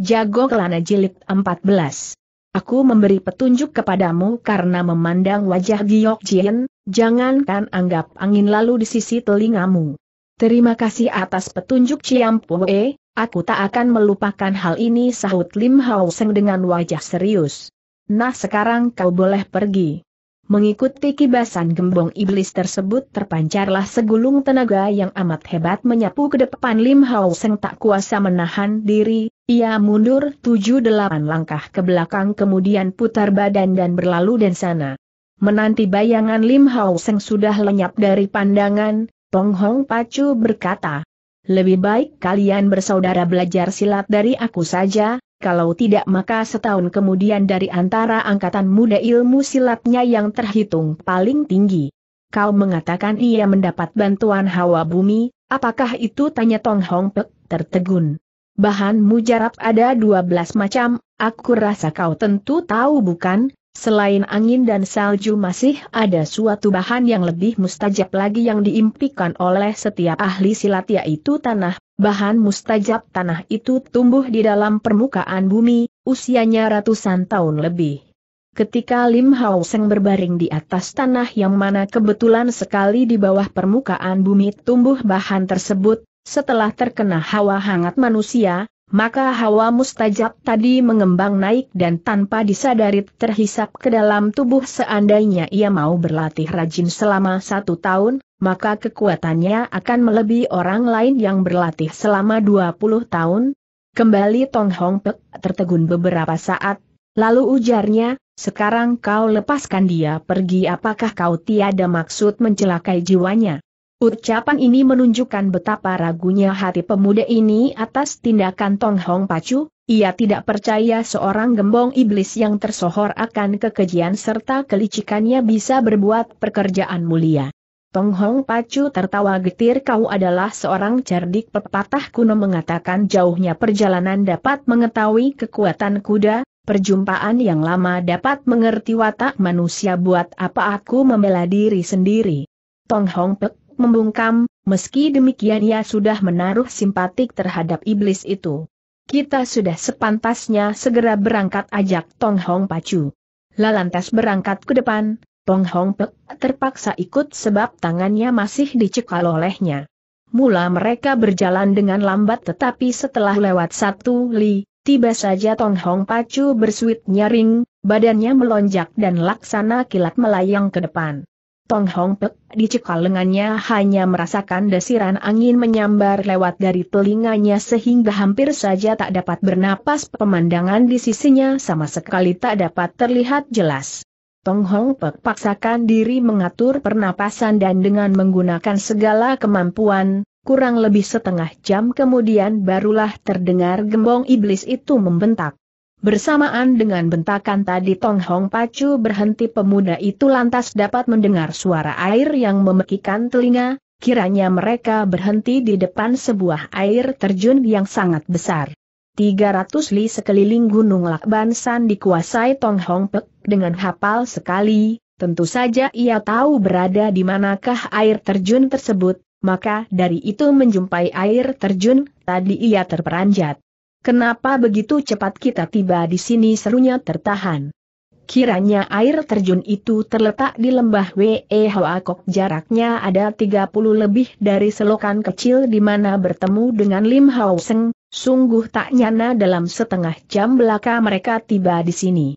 Jago Kelana Jilid 14. Aku memberi petunjuk kepadamu karena memandang wajah Giok Jien, jangankan anggap angin lalu di sisi telingamu. Terima kasih atas petunjuk Ciam Pue, aku tak akan melupakan hal ini sahut Lim Hao Seng dengan wajah serius. Nah sekarang kau boleh pergi. Mengikuti kibasan gembong iblis tersebut terpancarlah segulung tenaga yang amat hebat menyapu ke depan Lim Hao Seng tak kuasa menahan diri, ia mundur tujuh delapan langkah ke belakang kemudian putar badan dan berlalu dan sana. Menanti bayangan Lim Hao Seng sudah lenyap dari pandangan, Tong Hong Pacu berkata, lebih baik kalian bersaudara belajar silat dari aku saja, kalau tidak maka setahun kemudian dari antara angkatan muda ilmu silatnya yang terhitung paling tinggi. Kau mengatakan ia mendapat bantuan hawa bumi, apakah itu tanya Tong Hong Pek, tertegun. Bahan mujarab ada dua belas macam, aku rasa kau tentu tahu bukan? Selain angin dan salju masih ada suatu bahan yang lebih mustajab lagi yang diimpikan oleh setiap ahli silat yaitu tanah. Bahan mustajab tanah itu tumbuh di dalam permukaan bumi, usianya ratusan tahun lebih. Ketika Lim Hao Seng berbaring di atas tanah yang mana kebetulan sekali di bawah permukaan bumi tumbuh bahan tersebut, setelah terkena hawa hangat manusia, maka hawa mustajab tadi mengembang naik dan tanpa disadari terhisap ke dalam tubuh seandainya ia mau berlatih rajin selama satu tahun, maka kekuatannya akan melebihi orang lain yang berlatih selama 20 tahun. Kembali Tong Hong Pek tertegun beberapa saat, lalu ujarnya, sekarang kau lepaskan dia pergi apakah kau tiada maksud mencelakai jiwanya? Ucapan ini menunjukkan betapa ragunya hati pemuda ini atas tindakan Tong Hong Pacu, ia tidak percaya seorang gembong iblis yang tersohor akan kekejian serta kelicikannya bisa berbuat pekerjaan mulia. Tong Hong Pacu tertawa getir kau adalah seorang cerdik pepatah kuno mengatakan jauhnya perjalanan dapat mengetahui kekuatan kuda, perjumpaan yang lama dapat mengerti watak manusia buat apa aku membela diri sendiri. Tong Hong Pek membungkam, meski demikian ia sudah menaruh simpatik terhadap iblis itu. Kita sudah sepantasnya segera berangkat ajak Tong Hong Pacu. Lalantas berangkat ke depan, Tong Hong Pek terpaksa ikut sebab tangannya masih dicekal olehnya. Mula mereka berjalan dengan lambat tetapi setelah lewat satu li, tiba saja Tong Hong Pacu bersuit nyaring, badannya melonjak dan laksana kilat melayang ke depan. Tong Hong Pek di cekal lengannya hanya merasakan desiran angin menyambar lewat dari telinganya sehingga hampir saja tak dapat bernapas pemandangan di sisinya sama sekali tak dapat terlihat jelas. Tong Hong Pek paksakan diri mengatur pernapasan dan dengan menggunakan segala kemampuan, kurang lebih setengah jam kemudian barulah terdengar gembong iblis itu membentak. Bersamaan dengan bentakan tadi Tong Hong Pacu berhenti pemuda itu lantas dapat mendengar suara air yang memekikan telinga, kiranya mereka berhenti di depan sebuah air terjun yang sangat besar. 300 li sekeliling Gunung Lakbansan dikuasai Tong Hong Pek dengan hafal sekali, tentu saja ia tahu berada di manakah air terjun tersebut, maka dari itu menjumpai air terjun, tadi ia terperanjat. Kenapa begitu cepat kita tiba di sini serunya tertahan. Kiranya air terjun itu terletak di lembah Hoakok jaraknya ada 30 lebih dari selokan kecil di mana bertemu dengan Lim Hao Seng, sungguh tak nyana dalam setengah jam belaka mereka tiba di sini.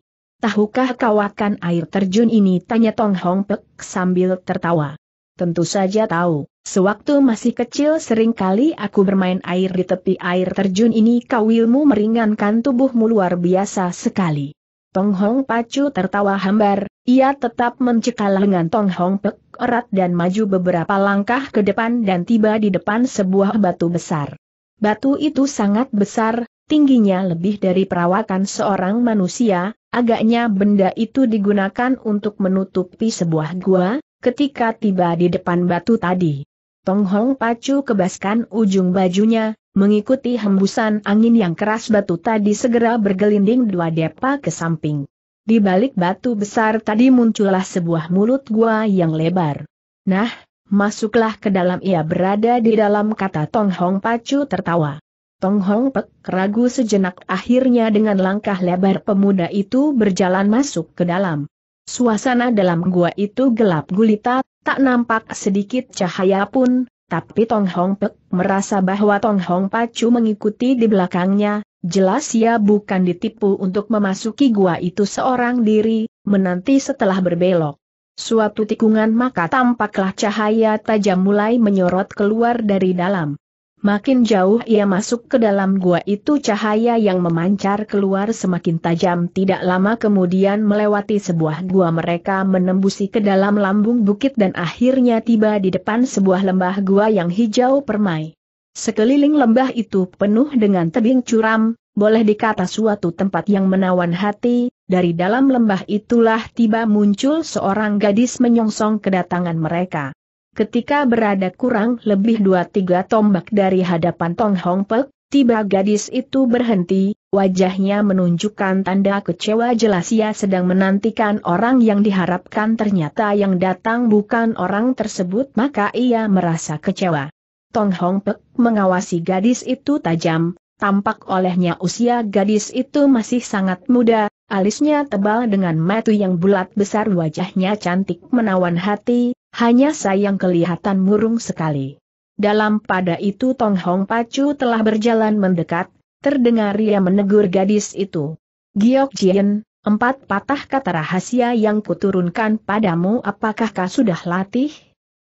Tahukah kau akan air terjun ini tanya Tong Hong Pek sambil tertawa. Tentu saja tahu, sewaktu masih kecil sering kali aku bermain air di tepi air terjun ini kau ilmu meringankan tubuhmu luar biasa sekali. Tong Hong Pacu tertawa hambar, ia tetap mencekal lengan Tong Hong Pek erat dan maju beberapa langkah ke depan dan tiba di depan sebuah batu besar. Batu itu sangat besar, tingginya lebih dari perawakan seorang manusia, agaknya benda itu digunakan untuk menutupi sebuah gua, ketika tiba di depan batu tadi. Tong Hong Pacu kebaskan ujung bajunya, mengikuti hembusan angin yang keras batu tadi segera bergelinding dua depa ke samping. Di balik batu besar tadi muncullah sebuah mulut gua yang lebar. Nah, masuklah ke dalam ia berada di dalam kata Tong Hong Pacu tertawa. Tong Hong Pek ragu sejenak akhirnya dengan langkah lebar pemuda itu berjalan masuk ke dalam. Suasana dalam gua itu gelap gulita, tak nampak sedikit cahaya pun, tapi Tong Hong Pek merasa bahwa Tong Hong Pacu mengikuti di belakangnya, jelas ia bukan ditipu untuk memasuki gua itu seorang diri, menanti setelah berbelok. Suatu tikungan maka tampaklah cahaya tajam mulai menyorot keluar dari dalam. Makin jauh ia masuk ke dalam gua itu cahaya yang memancar keluar semakin tajam tidak lama kemudian melewati sebuah gua mereka menembusi ke dalam lambung bukit dan akhirnya tiba di depan sebuah lembah gua yang hijau permai. Sekeliling lembah itu penuh dengan tebing curam, boleh dikata suatu tempat yang menawan hati, dari dalam lembah itulah tiba muncul seorang gadis menyongsong kedatangan mereka. Ketika berada kurang lebih dua-tiga tombak dari hadapan Tong Hong Pek, tiba gadis itu berhenti, wajahnya menunjukkan tanda kecewa jelas ia sedang menantikan orang yang diharapkan ternyata yang datang bukan orang tersebut maka ia merasa kecewa. Tong Hong Pek mengawasi gadis itu tajam, tampak olehnya usia gadis itu masih sangat muda, Alisnya tebal dengan matu yang bulat besar wajahnya cantik menawan hati, hanya sayang kelihatan murung sekali. Dalam pada itu Tong Hong Pacu telah berjalan mendekat, terdengar ia menegur gadis itu. Giok Jien, empat patah kata rahasia yang kuturunkan padamu apakah kau sudah latih?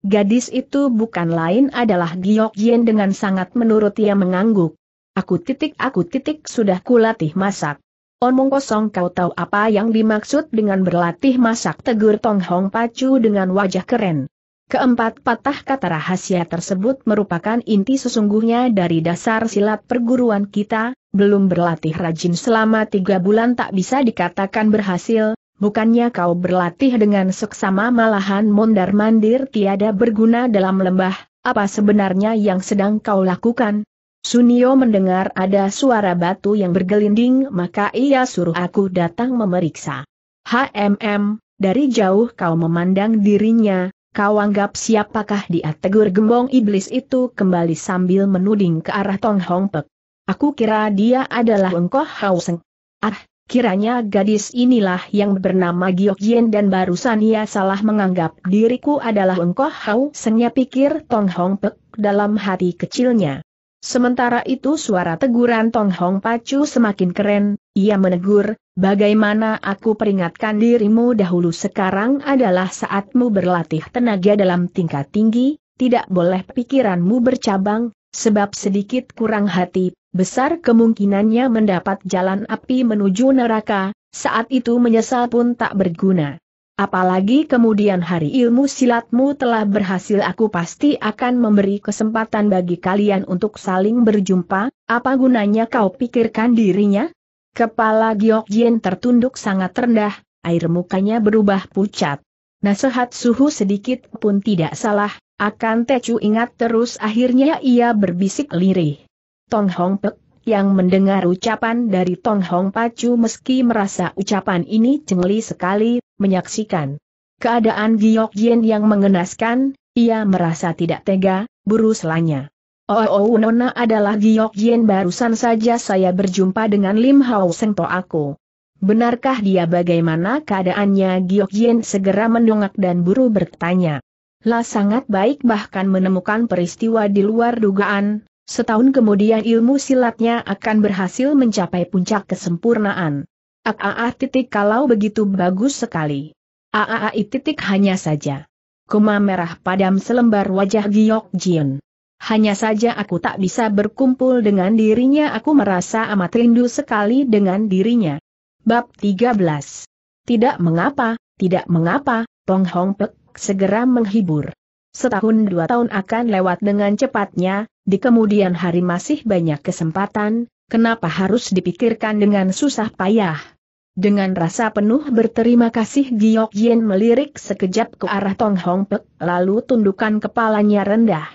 Gadis itu bukan lain adalah Giok Jien dengan sangat menurut ia mengangguk. Aku titik aku titik sudah kulatih masak. Omong kosong kau tahu apa yang dimaksud dengan berlatih masak tegur Tong Hong Pacu dengan wajah keren. Keempat patah kata rahasia tersebut merupakan inti sesungguhnya dari dasar silat perguruan kita, belum berlatih rajin selama tiga bulan tak bisa dikatakan berhasil, bukannya kau berlatih dengan seksama malahan mondar-mandir tiada berguna dalam lembah, apa sebenarnya yang sedang kau lakukan? Sunio mendengar ada suara batu yang bergelinding maka ia suruh aku datang memeriksa. HMM, dari jauh kau memandang dirinya, kau anggap siapakah dia tegur gembong iblis itu kembali sambil menuding ke arah Tong Hong Pek. Aku kira dia adalah engkoh Hauseng. Ah, Kiranya gadis inilah yang bernama Giok Yen dan barusan ia salah menganggap diriku adalah engkoh hau sengnya pikir Tong Hong Pek dalam hati kecilnya. Sementara itu suara teguran Tong Hong Pacu semakin keren, ia menegur, bagaimana aku peringatkan dirimu dahulu sekarang adalah saatmu berlatih tenaga dalam tingkat tinggi, tidak boleh pikiranmu bercabang, sebab sedikit kurang hati, besar kemungkinannya mendapat jalan api menuju neraka, saat itu menyesal pun tak berguna. Apalagi kemudian hari ilmu silatmu telah berhasil aku pasti akan memberi kesempatan bagi kalian untuk saling berjumpa, apa gunanya kau pikirkan dirinya? Kepala Giok Jin tertunduk sangat rendah, air mukanya berubah pucat. Nasihat suhu sedikit pun tidak salah, akan Tecu ingat terus akhirnya ia berbisik lirih. Tong Hong Pek, yang mendengar ucapan dari Tong Hong Pacu meski merasa ucapan ini cengli sekali, menyaksikan keadaan Giok Jin yang mengenaskan, ia merasa tidak tega, buru selanya. Oh, oh, oh Nona adalah Giok Jin barusan saja saya berjumpa dengan Lim Hao Seng To aku. Benarkah dia bagaimana keadaannya Giok Jin segera mendongak dan buru bertanya. Lah sangat baik bahkan menemukan peristiwa di luar dugaan, Setahun kemudian ilmu silatnya akan berhasil mencapai puncak kesempurnaan. Aaah titik kalau begitu bagus sekali. Aaa titik hanya saja. Koma merah padam selembar wajah Giok Jin. Hanya saja aku tak bisa berkumpul dengan dirinya aku merasa amat rindu sekali dengan dirinya. Bab 13. Tidak mengapa, tidak mengapa, Tong Hong Pek segera menghibur. Setahun dua tahun akan lewat dengan cepatnya, di kemudian hari masih banyak kesempatan, kenapa harus dipikirkan dengan susah payah? Dengan rasa penuh berterima kasih Giok Yen melirik sekejap ke arah Tong Hong Pek, lalu tundukkan kepalanya rendah.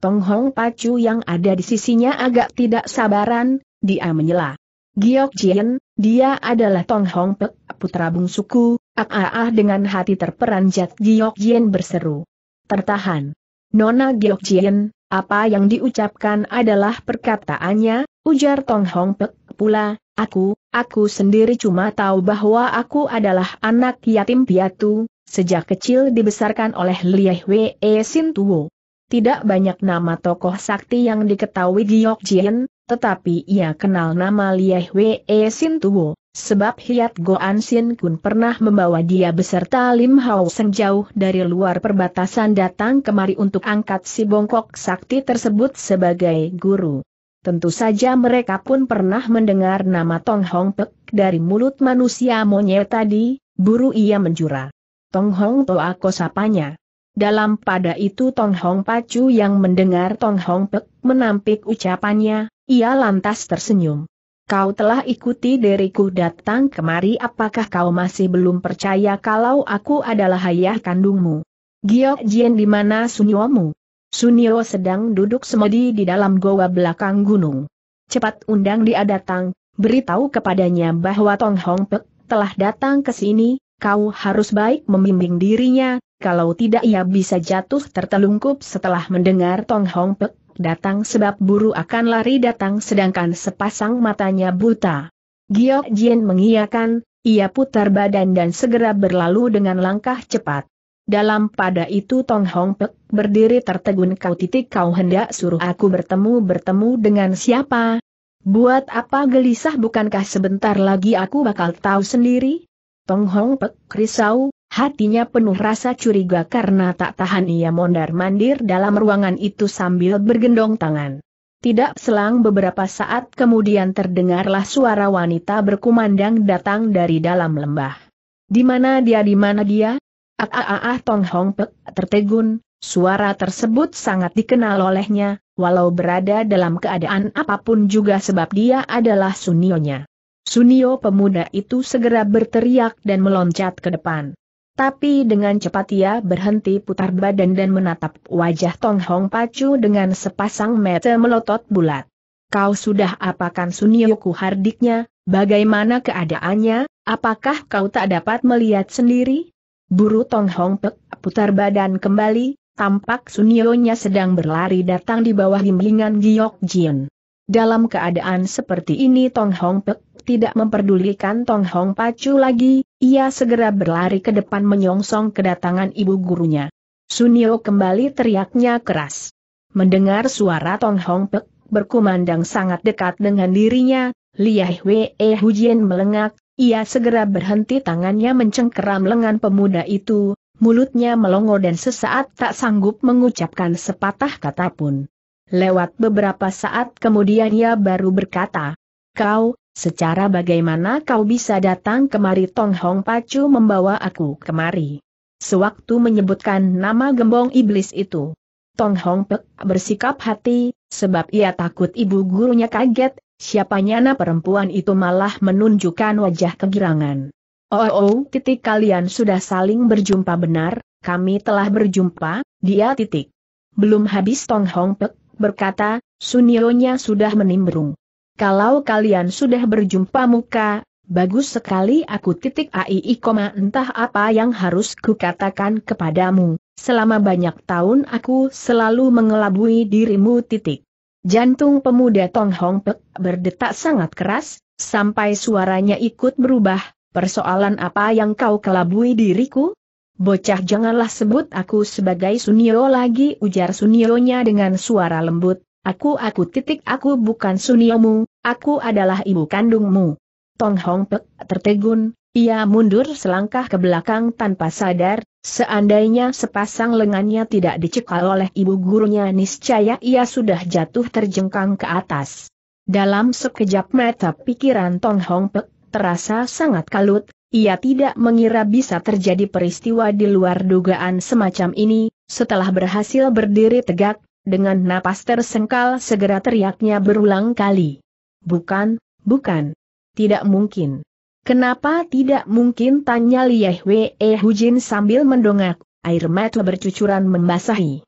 Tong Hong Pacu yang ada di sisinya agak tidak sabaran, dia menyela. Giok Jen, dia adalah Tong Hong Pek, putra bungsuku, ah ah ah dengan hati terperanjat Giok Jen berseru tertahan. Nona Giokjien, apa yang diucapkan adalah perkataannya, ujar Tong Hong Pek pula, aku, aku sendiri cuma tahu bahwa aku adalah anak yatim piatu, sejak kecil dibesarkan oleh Lieh Wee Sin Tuo. Tidak banyak nama tokoh sakti yang diketahui Giok Jien, tetapi ia kenal nama Lieh Wee Sin Tuo, sebab Hiat Goan Sin Kun pernah membawa dia beserta Lim Hao Seng jauh dari luar perbatasan datang kemari untuk angkat si bongkok sakti tersebut sebagai guru. Tentu saja mereka pun pernah mendengar nama Tong Hong Pek dari mulut manusia monyet tadi, buru ia menjura. Tong Hong To aku sapanya. Dalam pada itu Tong Hong Pacu yang mendengar Tong Hong Pek menampik ucapannya, ia lantas tersenyum. Kau telah ikuti diriku datang kemari apakah kau masih belum percaya kalau aku adalah ayah kandungmu? Giok Jien di mana Sunyomu? Sunyo sedang duduk semedi di dalam goa belakang gunung. Cepat undang dia datang, beritahu kepadanya bahwa Tong Hong Pek telah datang ke sini, kau harus baik membimbing dirinya, kalau tidak ia bisa jatuh tertelungkup setelah mendengar Tong Hong Pek datang sebab buru akan lari datang sedangkan sepasang matanya buta. Giok Jin mengiyakan, ia putar badan dan segera berlalu dengan langkah cepat. Dalam pada itu Tong Hong Pek berdiri tertegun kau titik kau hendak suruh aku bertemu-bertemu dengan siapa? Buat apa gelisah bukankah sebentar lagi aku bakal tahu sendiri? Tong Hong Pek risau, Hatinya penuh rasa curiga karena tak tahan ia mondar-mandir dalam ruangan itu sambil bergendong tangan. Tidak selang beberapa saat kemudian terdengarlah suara wanita berkumandang datang dari dalam lembah. Di mana dia di mana dia? Ah, ah ah ah, Tong Hong Pek tertegun, suara tersebut sangat dikenal olehnya, walau berada dalam keadaan apapun juga sebab dia adalah Sunionya. Sunio pemuda itu segera berteriak dan meloncat ke depan. Tapi dengan cepat ia berhenti putar badan dan menatap wajah Tong Hong Pacu dengan sepasang mata melotot bulat. Kau sudah apakan Sunyoku hardiknya, bagaimana keadaannya, apakah kau tak dapat melihat sendiri? Buru Tong Hong Pek putar badan kembali, tampak Sunyonya sedang berlari datang di bawah bimbingan Giok Jin. Dalam keadaan seperti ini Tong Hong Pek tidak memperdulikan Tong Hong Pacu lagi, ia segera berlari ke depan menyongsong kedatangan ibu gurunya. Sunio kembali teriaknya keras. Mendengar suara Tong Hong Pek, berkumandang sangat dekat dengan dirinya, Liah Wee Hujian melengak, ia segera berhenti tangannya mencengkeram lengan pemuda itu, mulutnya melongo dan sesaat tak sanggup mengucapkan sepatah kata pun. Lewat beberapa saat kemudian ia baru berkata, Kau, Secara bagaimana kau bisa datang kemari Tong Hong Pacu membawa aku kemari. Sewaktu menyebutkan nama gembong iblis itu, Tong Hong Pek bersikap hati, sebab ia takut ibu gurunya kaget, siapanya na perempuan itu malah menunjukkan wajah kegirangan. Oh, oh, oh, titik kalian sudah saling berjumpa benar, kami telah berjumpa, dia titik. Belum habis Tong Hong Pek berkata, Sunionya sudah menimbrung. Kalau kalian sudah berjumpa muka, bagus sekali aku titik AI, entah apa yang harus kukatakan kepadamu. Selama banyak tahun aku selalu mengelabui dirimu titik. Jantung pemuda Tong Hong Pek berdetak sangat keras, sampai suaranya ikut berubah, persoalan apa yang kau kelabui diriku? Bocah janganlah sebut aku sebagai Sunio lagi ujar Sunionya dengan suara lembut, Aku aku titik aku bukan suniomu, aku adalah ibu kandungmu. Tong Hong Pek tertegun, ia mundur selangkah ke belakang tanpa sadar, seandainya sepasang lengannya tidak dicekal oleh ibu gurunya niscaya ia sudah jatuh terjengkang ke atas. Dalam sekejap mata pikiran Tong Hong Pek terasa sangat kalut, ia tidak mengira bisa terjadi peristiwa di luar dugaan semacam ini, setelah berhasil berdiri tegak, dengan napas tersengkal segera teriaknya berulang kali. Bukan, bukan. Tidak mungkin. Kenapa tidak mungkin tanya Lieh Wee Hujin sambil mendongak, air mata bercucuran membasahi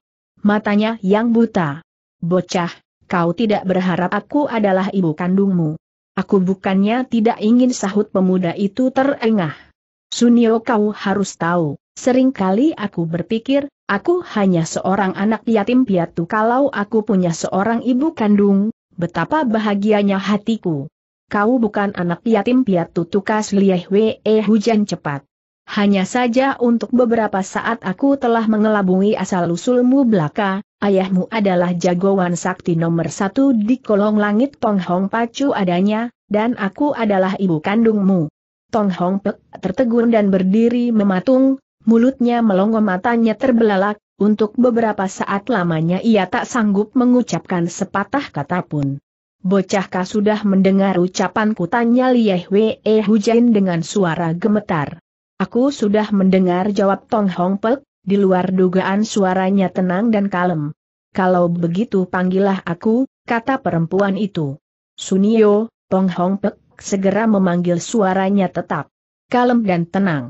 matanya yang buta. Bocah, kau tidak berharap aku adalah ibu kandungmu. Aku bukannya tidak ingin sahut pemuda itu terengah. Sunio kau harus tahu. Seringkali aku berpikir, aku hanya seorang anak yatim piatu kalau aku punya seorang ibu kandung, betapa bahagianya hatiku. Kau bukan anak yatim piatu tukas lieh we eh, hujan cepat. Hanya saja untuk beberapa saat aku telah mengelabui asal-usulmu belaka, ayahmu adalah jagoan sakti nomor satu di kolong langit Tonghong Hong Pacu adanya, dan aku adalah ibu kandungmu. Tong Hong Pek tertegun dan berdiri mematung, mulutnya melongo matanya terbelalak, untuk beberapa saat lamanya ia tak sanggup mengucapkan sepatah kata pun. Bocahkah sudah mendengar ucapan tanya Lieh Wee eh, Hujain dengan suara gemetar. Aku sudah mendengar jawab Tong Hong Pek, di luar dugaan suaranya tenang dan kalem. Kalau begitu panggillah aku, kata perempuan itu. Sunio, Tong Hong Pek segera memanggil suaranya tetap kalem dan tenang.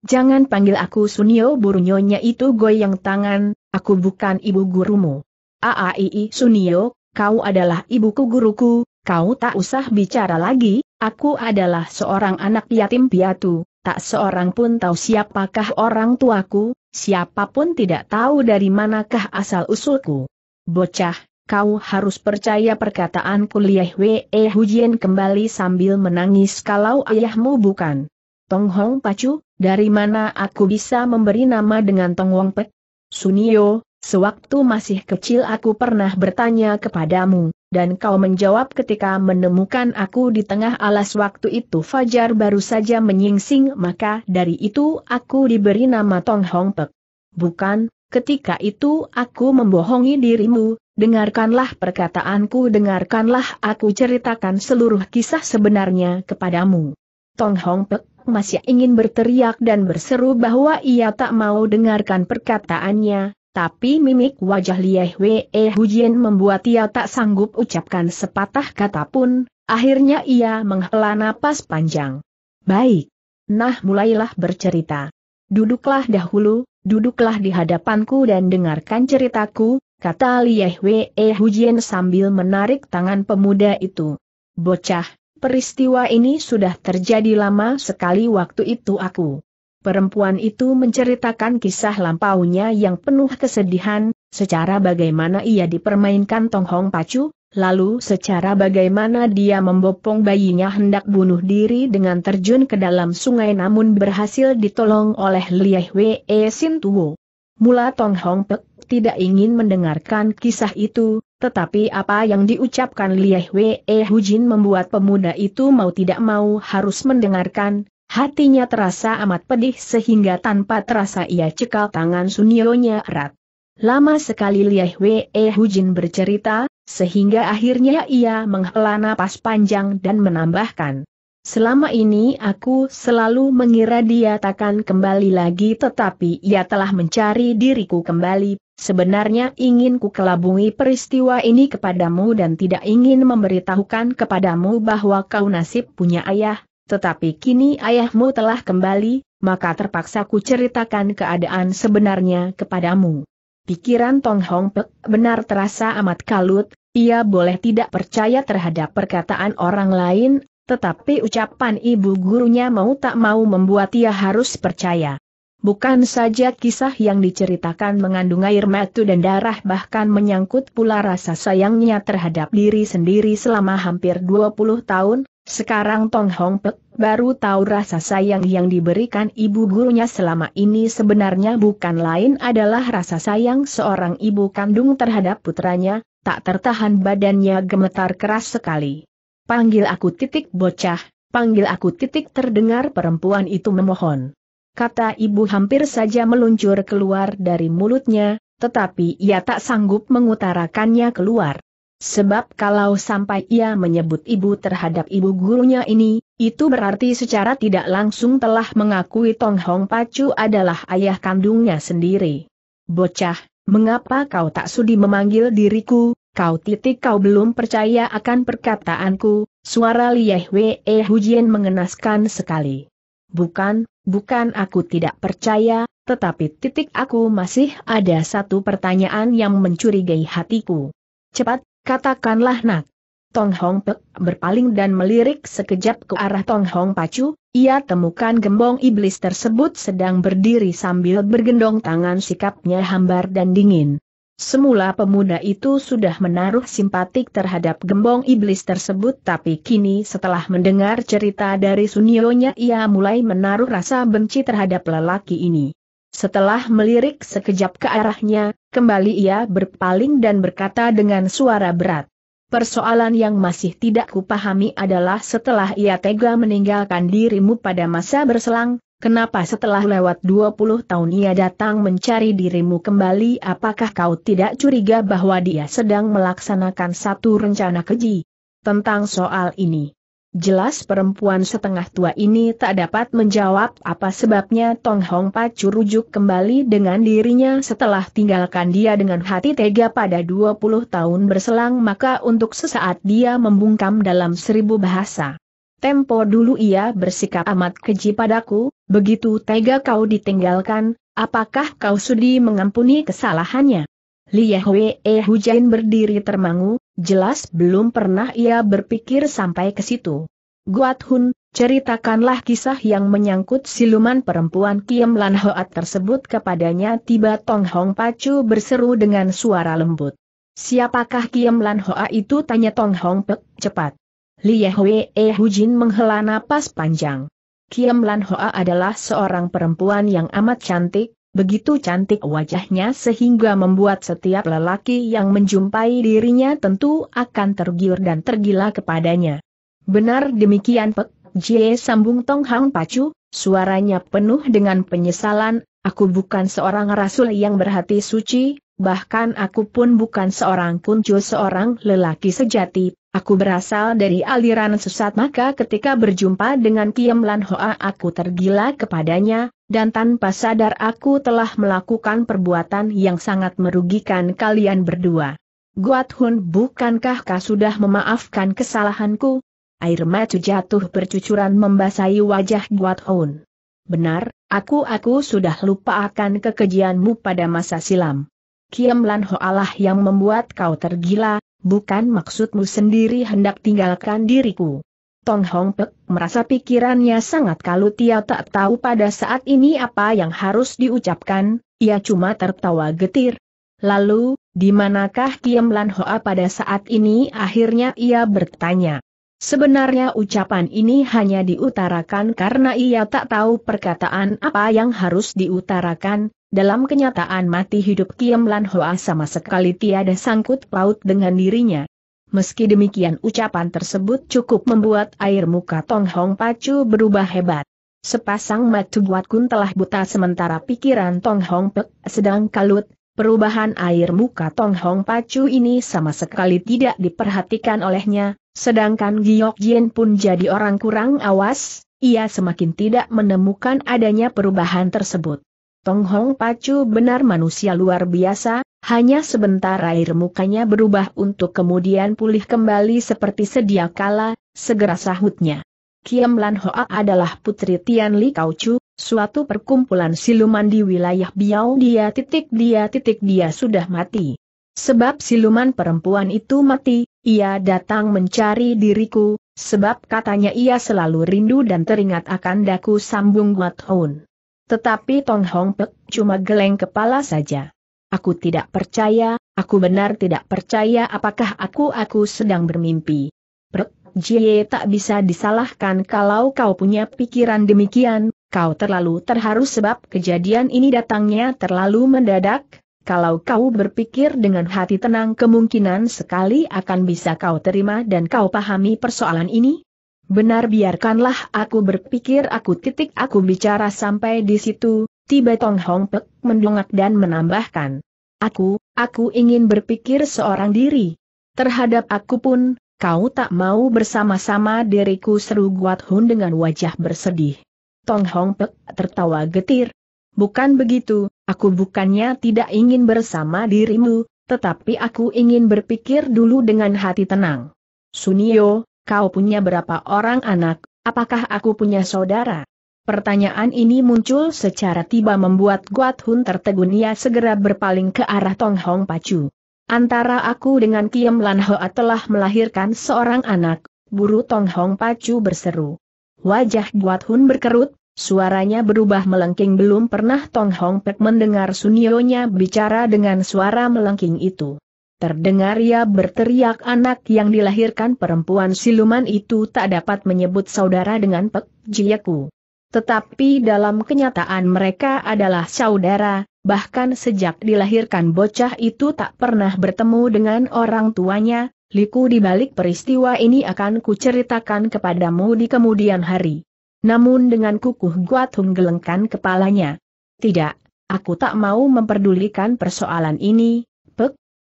Jangan panggil aku Sunio Burunyonya itu goyang tangan, aku bukan ibu gurumu. Aaii Sunio, kau adalah ibuku guruku, kau tak usah bicara lagi, aku adalah seorang anak yatim piatu, tak seorang pun tahu siapakah orang tuaku, siapapun tidak tahu dari manakah asal-usulku. Bocah, kau harus percaya perkataan kuliah Wei Hujian kembali sambil menangis kalau ayahmu bukan. Tong Hong Pacu, dari mana aku bisa memberi nama dengan Tong Wong Pek? Sunio, sewaktu masih kecil aku pernah bertanya kepadamu, dan kau menjawab ketika menemukan aku di tengah alas waktu itu Fajar baru saja menyingsing maka dari itu aku diberi nama Tong Hong Pek. Bukan, ketika itu aku membohongi dirimu, dengarkanlah perkataanku dengarkanlah aku ceritakan seluruh kisah sebenarnya kepadamu. Tong Hong Pek masih ingin berteriak dan berseru bahwa ia tak mau dengarkan perkataannya, tapi mimik wajah Lieh Wee eh, Hujian membuat ia tak sanggup ucapkan sepatah kata pun, akhirnya ia menghela napas panjang. Baik. Nah mulailah bercerita. Duduklah dahulu, duduklah di hadapanku dan dengarkan ceritaku, kata Lieh Wee eh, Hujian sambil menarik tangan pemuda itu. Bocah, Peristiwa ini sudah terjadi lama sekali waktu itu aku. Perempuan itu menceritakan kisah lampaunya yang penuh kesedihan, secara bagaimana ia dipermainkan Tong Hong Pacu, lalu secara bagaimana dia membopong bayinya hendak bunuh diri dengan terjun ke dalam sungai namun berhasil ditolong oleh Lieh Wei Sin Tuo. Mula Hong Pek tidak ingin mendengarkan kisah itu, tetapi apa yang diucapkan Lieh Wei eh Hujin membuat pemuda itu mau tidak mau harus mendengarkan, hatinya terasa amat pedih sehingga tanpa terasa ia cekal tangan Sunionya erat. Lama sekali Lieh Wei eh Hujin bercerita, sehingga akhirnya ia menghela napas panjang dan menambahkan. Selama ini aku selalu mengira dia takkan kembali lagi tetapi ia telah mencari diriku kembali, Sebenarnya ingin ku kelabungi peristiwa ini kepadamu dan tidak ingin memberitahukan kepadamu bahwa kau nasib punya ayah, tetapi kini ayahmu telah kembali, maka terpaksa ku ceritakan keadaan sebenarnya kepadamu. Pikiran Tong Hong Pek benar terasa amat kalut, ia boleh tidak percaya terhadap perkataan orang lain, tetapi ucapan ibu gurunya mau tak mau membuat ia harus percaya. Bukan saja kisah yang diceritakan mengandung air mata dan darah bahkan menyangkut pula rasa sayangnya terhadap diri sendiri selama hampir 20 tahun, sekarang Tong Hong Pek baru tahu rasa sayang yang diberikan ibu gurunya selama ini sebenarnya bukan lain adalah rasa sayang seorang ibu kandung terhadap putranya, tak tertahan badannya gemetar keras sekali. Panggil aku titik bocah, panggil aku titik terdengar perempuan itu memohon kata ibu hampir saja meluncur keluar dari mulutnya, tetapi ia tak sanggup mengutarakannya keluar. Sebab kalau sampai ia menyebut ibu terhadap ibu gurunya ini, itu berarti secara tidak langsung telah mengakui Tong Hong Pacu adalah ayah kandungnya sendiri. Bocah, mengapa kau tak sudi memanggil diriku, kau titik kau belum percaya akan perkataanku, suara Lieh Wei Hujian mengenaskan sekali. Bukan, bukan aku tidak percaya, tetapi titik aku masih ada satu pertanyaan yang mencurigai hatiku. Cepat, katakanlah nak. Tong Hong Pek berpaling dan melirik sekejap ke arah Tong Hong Pacu, ia temukan gembong iblis tersebut sedang berdiri sambil bergendong tangan sikapnya hambar dan dingin. Semula pemuda itu sudah menaruh simpatik terhadap gembong iblis tersebut tapi kini setelah mendengar cerita dari Sunionya ia mulai menaruh rasa benci terhadap lelaki ini. Setelah melirik sekejap ke arahnya, kembali ia berpaling dan berkata dengan suara berat. Persoalan yang masih tidak kupahami adalah setelah ia tega meninggalkan dirimu pada masa berselang, Kenapa setelah lewat 20 tahun ia datang mencari dirimu kembali apakah kau tidak curiga bahwa dia sedang melaksanakan satu rencana keji? Tentang soal ini. Jelas perempuan setengah tua ini tak dapat menjawab apa sebabnya Tong Hong Pacu rujuk kembali dengan dirinya setelah tinggalkan dia dengan hati tega pada 20 tahun berselang maka untuk sesaat dia membungkam dalam seribu bahasa. Tempo dulu ia bersikap amat keji padaku, begitu tega kau ditinggalkan, apakah kau sudi mengampuni kesalahannya? Lia Hwee eh, Hujain berdiri termangu, jelas belum pernah ia berpikir sampai ke situ. Guat Hun, ceritakanlah kisah yang menyangkut siluman perempuan Kiem Lan Hoat tersebut kepadanya tiba Tong Hong Pacu berseru dengan suara lembut. Siapakah Kiem Lan Hoa itu tanya Tong Hong Pek cepat. Lia eh Hu Jin menghela napas panjang. Kiam Lan Hoa adalah seorang perempuan yang amat cantik, begitu cantik wajahnya sehingga membuat setiap lelaki yang menjumpai dirinya tentu akan tergiur dan tergila kepadanya. Benar demikian Pek Jie sambung Tong Hang Pacu, suaranya penuh dengan penyesalan, aku bukan seorang rasul yang berhati suci, bahkan aku pun bukan seorang kuncu seorang lelaki sejati Aku berasal dari aliran sesat maka ketika berjumpa dengan Kiem Lan Hoa aku tergila kepadanya, dan tanpa sadar aku telah melakukan perbuatan yang sangat merugikan kalian berdua. Guat Hun bukankah kau sudah memaafkan kesalahanku? Air mata jatuh bercucuran membasahi wajah Guat Hun. Benar, aku-aku sudah lupa akan kekejianmu pada masa silam. Kiem Lan Hoa lah yang membuat kau tergila, bukan maksudmu sendiri hendak tinggalkan diriku. Tong Hong Pek merasa pikirannya sangat kalut ia tak tahu pada saat ini apa yang harus diucapkan, ia cuma tertawa getir. Lalu, di manakah Kiem Lan Hoa pada saat ini akhirnya ia bertanya. Sebenarnya ucapan ini hanya diutarakan karena ia tak tahu perkataan apa yang harus diutarakan, dalam kenyataan mati hidup Kiam Lan Hoa sama sekali tiada sangkut paut dengan dirinya. Meski demikian ucapan tersebut cukup membuat air muka Tong Hong Pacu berubah hebat. Sepasang mata buat kun telah buta sementara pikiran Tong Hong Pek sedang kalut, perubahan air muka Tong Hong Pacu ini sama sekali tidak diperhatikan olehnya, sedangkan Giok Jin pun jadi orang kurang awas, ia semakin tidak menemukan adanya perubahan tersebut. Tong Hong Pacu benar manusia luar biasa, hanya sebentar air mukanya berubah untuk kemudian pulih kembali seperti sedia kala, segera sahutnya. Kiam Lan Hoa adalah putri Tian Li Kau Chu. suatu perkumpulan siluman di wilayah Biao dia titik dia titik dia sudah mati. Sebab siluman perempuan itu mati, ia datang mencari diriku, sebab katanya ia selalu rindu dan teringat akan daku sambung Guat Houn. Tetapi Tong Hong Pek cuma geleng kepala saja. Aku tidak percaya, aku benar tidak percaya apakah aku-aku sedang bermimpi. Pek Jie tak bisa disalahkan kalau kau punya pikiran demikian, kau terlalu terharu sebab kejadian ini datangnya terlalu mendadak, kalau kau berpikir dengan hati tenang kemungkinan sekali akan bisa kau terima dan kau pahami persoalan ini, Benar biarkanlah aku berpikir aku titik aku bicara sampai di situ, tiba Tong Hong Pek mendongak dan menambahkan. Aku, aku ingin berpikir seorang diri. Terhadap aku pun, kau tak mau bersama-sama diriku seru Guat Hun dengan wajah bersedih. Tong Hong Pek tertawa getir. Bukan begitu, aku bukannya tidak ingin bersama dirimu, tetapi aku ingin berpikir dulu dengan hati tenang. Sunio, Kau punya berapa orang anak, apakah aku punya saudara? Pertanyaan ini muncul secara tiba membuat Guat Hun tertegun ia segera berpaling ke arah Tong Hong Pacu. Antara aku dengan Kiem Lan Hoa telah melahirkan seorang anak, buru Tong Hong Pacu berseru. Wajah Guat Hun berkerut, suaranya berubah melengking belum pernah Tong Hong Pek mendengar sunionya bicara dengan suara melengking itu. Terdengar ia berteriak anak yang dilahirkan perempuan siluman itu tak dapat menyebut saudara dengan Pek Jiaku. Tetapi dalam kenyataan mereka adalah saudara, bahkan sejak dilahirkan bocah itu tak pernah bertemu dengan orang tuanya, liku di balik peristiwa ini akan kuceritakan kepadamu di kemudian hari. Namun dengan kukuh Guatung gelengkan kepalanya. Tidak, aku tak mau memperdulikan persoalan ini,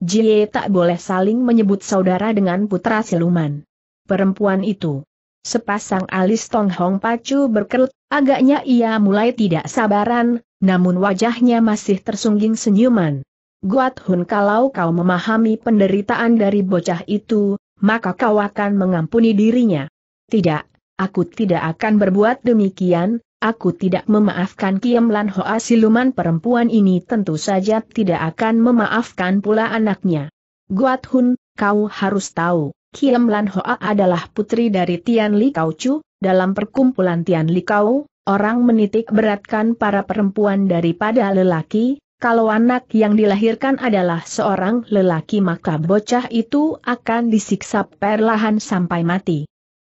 Jie tak boleh saling menyebut saudara dengan putra siluman. Perempuan itu. Sepasang alis Tong Hong Pacu berkerut, agaknya ia mulai tidak sabaran, namun wajahnya masih tersungging senyuman. Guat Hun kalau kau memahami penderitaan dari bocah itu, maka kau akan mengampuni dirinya. Tidak, aku tidak akan berbuat demikian, aku tidak memaafkan Kiam Lan Hoa siluman perempuan ini tentu saja tidak akan memaafkan pula anaknya. Guat Hun, kau harus tahu, Kiam Lan Hoa adalah putri dari Tian Li Kau Chu, dalam perkumpulan Tian Li Kau, orang menitik beratkan para perempuan daripada lelaki, kalau anak yang dilahirkan adalah seorang lelaki maka bocah itu akan disiksa perlahan sampai mati.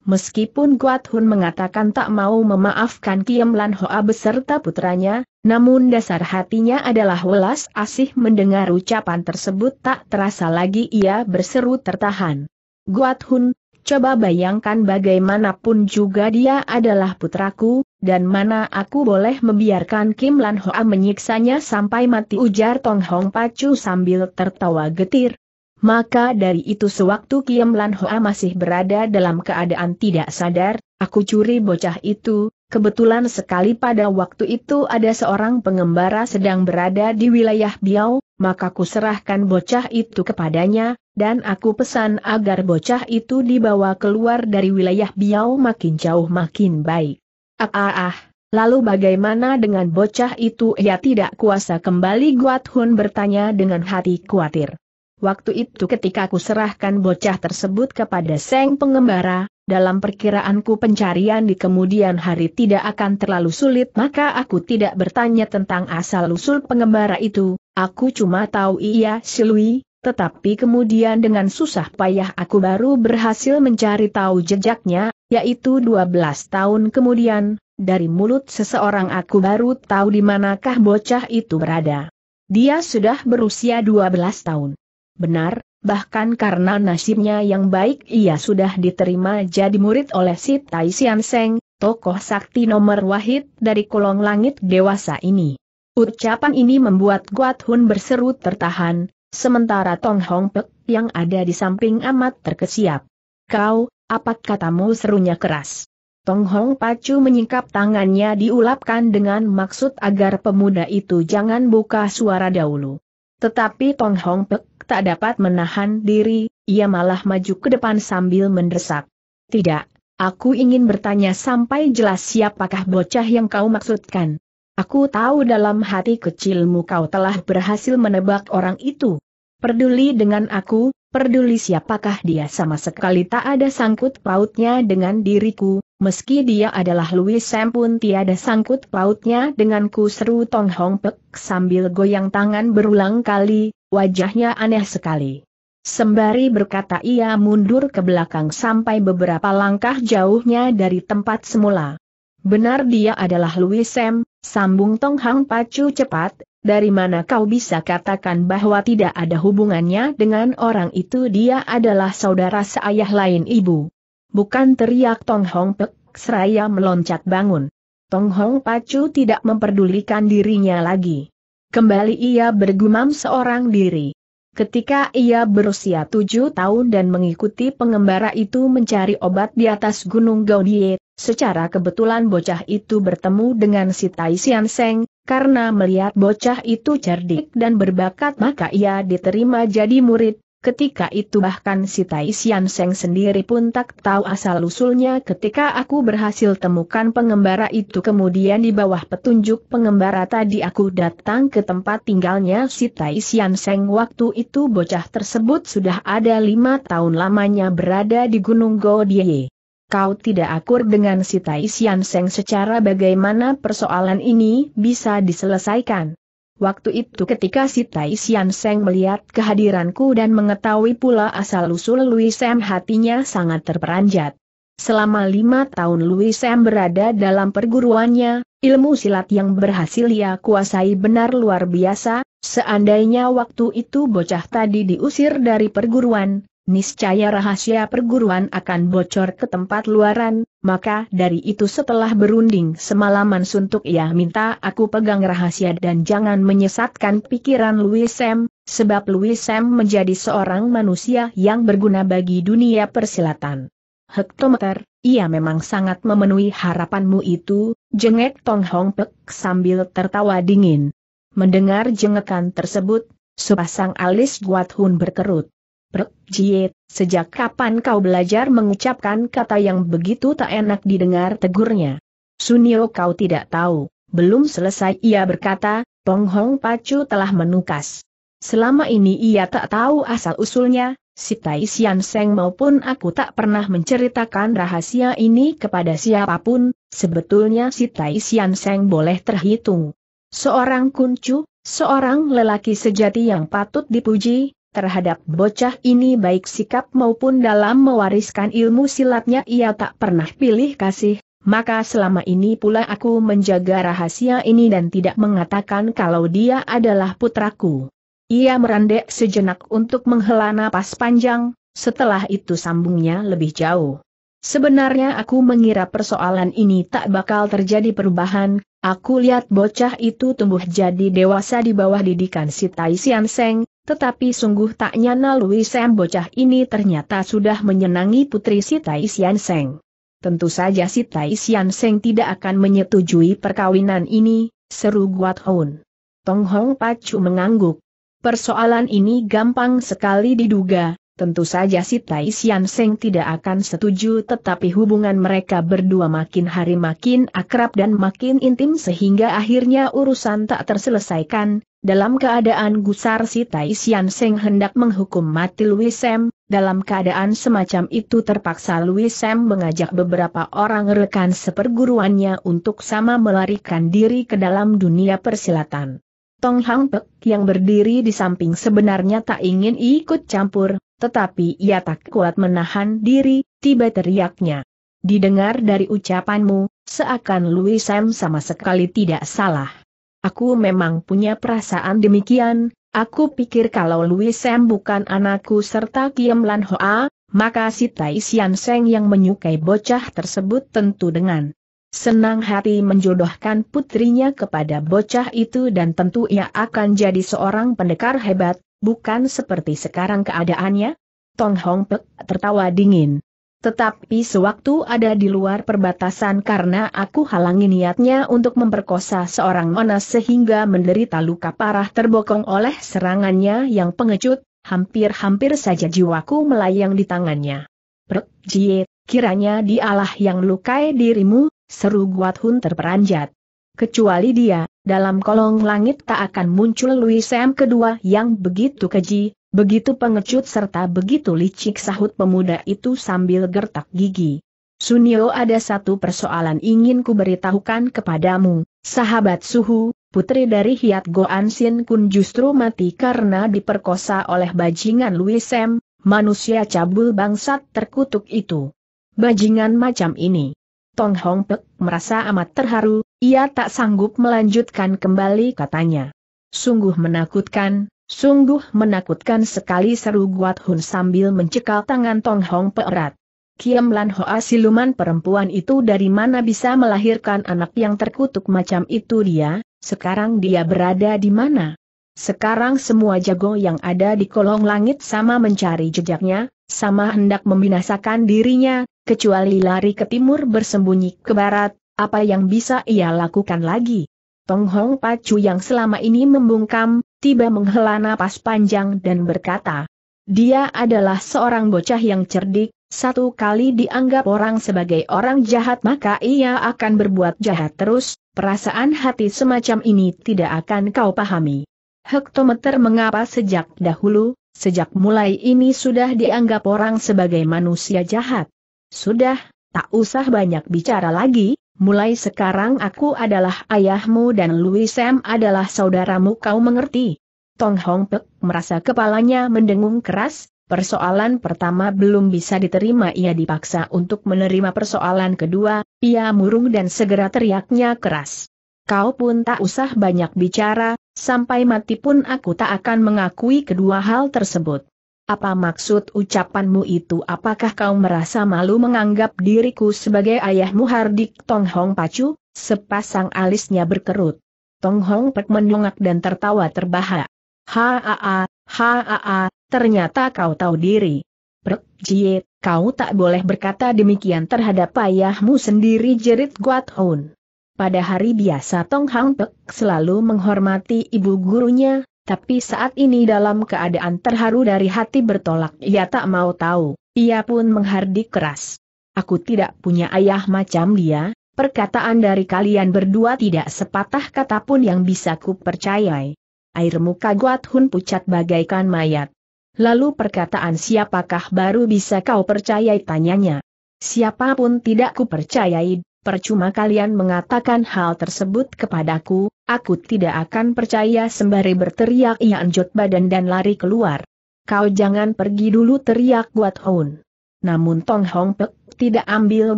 Meskipun Guat Hun mengatakan tak mau memaafkan Kiem Lan Hoa beserta putranya, namun dasar hatinya adalah welas asih mendengar ucapan tersebut tak terasa lagi ia berseru tertahan. Guat Hun, coba bayangkan bagaimanapun juga dia adalah putraku, dan mana aku boleh membiarkan Kim Lan Hoa menyiksanya sampai mati ujar Tong Hong Pacu sambil tertawa getir, maka dari itu sewaktu Kiam Lan Hoa masih berada dalam keadaan tidak sadar, aku curi bocah itu, kebetulan sekali pada waktu itu ada seorang pengembara sedang berada di wilayah Biau, maka ku serahkan bocah itu kepadanya, dan aku pesan agar bocah itu dibawa keluar dari wilayah Biau makin jauh makin baik. Ah ah ah, lalu bagaimana dengan bocah itu ia tidak kuasa kembali Guat Hun bertanya dengan hati khawatir. Waktu itu ketika aku serahkan bocah tersebut kepada Seng Pengembara, dalam perkiraanku pencarian di kemudian hari tidak akan terlalu sulit maka aku tidak bertanya tentang asal-usul pengembara itu, aku cuma tahu ia silui, tetapi kemudian dengan susah payah aku baru berhasil mencari tahu jejaknya, yaitu 12 tahun kemudian, dari mulut seseorang aku baru tahu di manakah bocah itu berada. Dia sudah berusia 12 tahun. Benar, bahkan karena nasibnya yang baik ia sudah diterima jadi murid oleh si Tai Sian Seng, tokoh sakti nomor wahid dari kolong langit dewasa ini. Ucapan ini membuat Guat Hun berseru tertahan, sementara Tong Hong Pek yang ada di samping amat terkesiap. Kau, apa katamu serunya keras? Tong Hong Pacu menyingkap tangannya diulapkan dengan maksud agar pemuda itu jangan buka suara dahulu. Tetapi Tong Hong Pek tak dapat menahan diri, ia malah maju ke depan sambil mendesak. Tidak, aku ingin bertanya sampai jelas siapakah bocah yang kau maksudkan. Aku tahu dalam hati kecilmu kau telah berhasil menebak orang itu. Peduli dengan aku, Perduli siapakah dia sama sekali tak ada sangkut pautnya dengan diriku, meski dia adalah Louis Sam pun tiada sangkut pautnya denganku seru Tong Hong Pek sambil goyang tangan berulang kali, wajahnya aneh sekali. Sembari berkata ia mundur ke belakang sampai beberapa langkah jauhnya dari tempat semula. Benar dia adalah Louis Sam, sambung Tong Hong Pacu cepat, dari mana kau bisa katakan bahwa tidak ada hubungannya dengan orang itu dia adalah saudara seayah lain ibu? Bukan teriak Tong Hong Pek, seraya meloncat bangun. Tong Hong Pacu tidak memperdulikan dirinya lagi. Kembali ia bergumam seorang diri. Ketika ia berusia tujuh tahun dan mengikuti pengembara itu mencari obat di atas Gunung Gaudiet, secara kebetulan bocah itu bertemu dengan si Tai Sian Seng, karena melihat bocah itu cerdik dan berbakat maka ia diterima jadi murid, Ketika itu bahkan si Tai Sian Seng sendiri pun tak tahu asal-usulnya ketika aku berhasil temukan pengembara itu kemudian di bawah petunjuk pengembara tadi aku datang ke tempat tinggalnya si Tai Sian Seng waktu itu bocah tersebut sudah ada lima tahun lamanya berada di Gunung Godie kau tidak akur dengan si Tai Sian Seng secara bagaimana persoalan ini bisa diselesaikan. Waktu itu ketika si Tai Sian Seng melihat kehadiranku dan mengetahui pula asal-usul Louis Sam hatinya sangat terperanjat. Selama lima tahun Louis Sam berada dalam perguruannya, ilmu silat yang berhasil ia kuasai benar luar biasa, seandainya waktu itu bocah tadi diusir dari perguruan, niscaya rahasia perguruan akan bocor ke tempat luaran, maka dari itu setelah berunding semalaman suntuk ia minta aku pegang rahasia dan jangan menyesatkan pikiran Louis Sam, sebab Louis Sam menjadi seorang manusia yang berguna bagi dunia persilatan. Hektometer, ia memang sangat memenuhi harapanmu itu, jengek Tong Hong Pek sambil tertawa dingin. Mendengar jengekan tersebut, sepasang alis Guat Hun berkerut. Perjiet, sejak kapan kau belajar mengucapkan kata yang begitu tak enak didengar tegurnya? Sunio kau tidak tahu, belum selesai ia berkata, Pong Hong Pacu telah menukas. Selama ini ia tak tahu asal-usulnya, si Tai Sian Seng maupun aku tak pernah menceritakan rahasia ini kepada siapapun, sebetulnya si Tai Sian Seng boleh terhitung. Seorang kuncu, seorang lelaki sejati yang patut dipuji, Terhadap bocah ini baik sikap maupun dalam mewariskan ilmu silatnya ia tak pernah pilih kasih, maka selama ini pula aku menjaga rahasia ini dan tidak mengatakan kalau dia adalah putraku. Ia merendek sejenak untuk menghela napas panjang, setelah itu sambungnya lebih jauh. Sebenarnya aku mengira persoalan ini tak bakal terjadi perubahan, aku lihat bocah itu tumbuh jadi dewasa di bawah didikan si Tai Sian Seng, tetapi sungguh tak nyana Louis Sam bocah ini ternyata sudah menyenangi putri si Tai Sian Seng. Tentu saja si Tai Sian Seng tidak akan menyetujui perkawinan ini, seru Guat Hoon. Tong Hong Pacu mengangguk. Persoalan ini gampang sekali diduga, Tentu saja si Tai Sian Seng tidak akan setuju tetapi hubungan mereka berdua makin hari makin akrab dan makin intim sehingga akhirnya urusan tak terselesaikan. Dalam keadaan gusar si Tai Sian Seng hendak menghukum mati Louis Sam, dalam keadaan semacam itu terpaksa Louis Sam mengajak beberapa orang rekan seperguruannya untuk sama melarikan diri ke dalam dunia persilatan. Tong Hang Pek yang berdiri di samping sebenarnya tak ingin ikut campur, tetapi ia tak kuat menahan diri, tiba teriaknya. Didengar dari ucapanmu, seakan Louis Sam sama sekali tidak salah. Aku memang punya perasaan demikian, aku pikir kalau Louis Sam bukan anakku serta Kiem Lan Hoa, maka si Tai Sian Seng yang menyukai bocah tersebut tentu dengan senang hati menjodohkan putrinya kepada bocah itu dan tentu ia akan jadi seorang pendekar hebat, bukan seperti sekarang keadaannya? Tong Hong Pek tertawa dingin. Tetapi sewaktu ada di luar perbatasan karena aku halangi niatnya untuk memperkosa seorang monas sehingga menderita luka parah terbokong oleh serangannya yang pengecut, hampir-hampir saja jiwaku melayang di tangannya. Prek, Jie, kiranya dialah yang lukai dirimu, seru Guat Hun terperanjat. Kecuali dia, dalam kolong langit tak akan muncul Louis Sam kedua yang begitu keji, begitu pengecut serta begitu licik sahut pemuda itu sambil gertak gigi. Sunio ada satu persoalan ingin ku beritahukan kepadamu, sahabat suhu, putri dari Hiat Goan Sin Kun justru mati karena diperkosa oleh bajingan Louis Sam, manusia cabul bangsat terkutuk itu. Bajingan macam ini. Tong Hong Pek merasa amat terharu, ia tak sanggup melanjutkan kembali katanya. Sungguh menakutkan, sungguh menakutkan sekali seru Guat Hun sambil mencekal tangan Tong Hong Peerat. Kiam Lan Hoa siluman perempuan itu dari mana bisa melahirkan anak yang terkutuk macam itu dia, sekarang dia berada di mana? Sekarang semua jago yang ada di kolong langit sama mencari jejaknya, sama hendak membinasakan dirinya, kecuali lari ke timur bersembunyi ke barat, apa yang bisa ia lakukan lagi? Tong Hong Pacu yang selama ini membungkam, tiba menghela napas panjang dan berkata, dia adalah seorang bocah yang cerdik, satu kali dianggap orang sebagai orang jahat maka ia akan berbuat jahat terus, perasaan hati semacam ini tidak akan kau pahami. Hektometer mengapa sejak dahulu, sejak mulai ini sudah dianggap orang sebagai manusia jahat? Sudah, tak usah banyak bicara lagi, mulai sekarang aku adalah ayahmu dan Louis Sam adalah saudaramu kau mengerti? Tong Hong Pek merasa kepalanya mendengung keras, Persoalan pertama belum bisa diterima ia dipaksa untuk menerima persoalan kedua, ia murung dan segera teriaknya keras. Kau pun tak usah banyak bicara, sampai mati pun aku tak akan mengakui kedua hal tersebut. Apa maksud ucapanmu itu? Apakah kau merasa malu menganggap diriku sebagai ayahmu Hardik Tong Hong Pacu? Sepasang alisnya berkerut. Tong Hong Pek mendongak dan tertawa terbahak. Haa, haa, ternyata kau tahu diri. Prek, Jie, kau tak boleh berkata demikian terhadap ayahmu sendiri jerit Guat Hun. Pada hari biasa Tong Hong Pek selalu menghormati ibu gurunya, tapi saat ini dalam keadaan terharu dari hati bertolak ia tak mau tahu, ia pun menghardik keras. Aku tidak punya ayah macam dia, perkataan dari kalian berdua tidak sepatah kata pun yang bisa kupercayai. Air muka Guat Hun pucat bagaikan mayat. Lalu perkataan siapakah baru bisa kau percayai tanyanya. Siapapun tidak kupercayai percuma kalian mengatakan hal tersebut kepadaku, aku tidak akan percaya sembari berteriak ia ya anjot badan dan lari keluar. Kau jangan pergi dulu teriak Guat Hoon. Namun Tong Hong Pek tidak ambil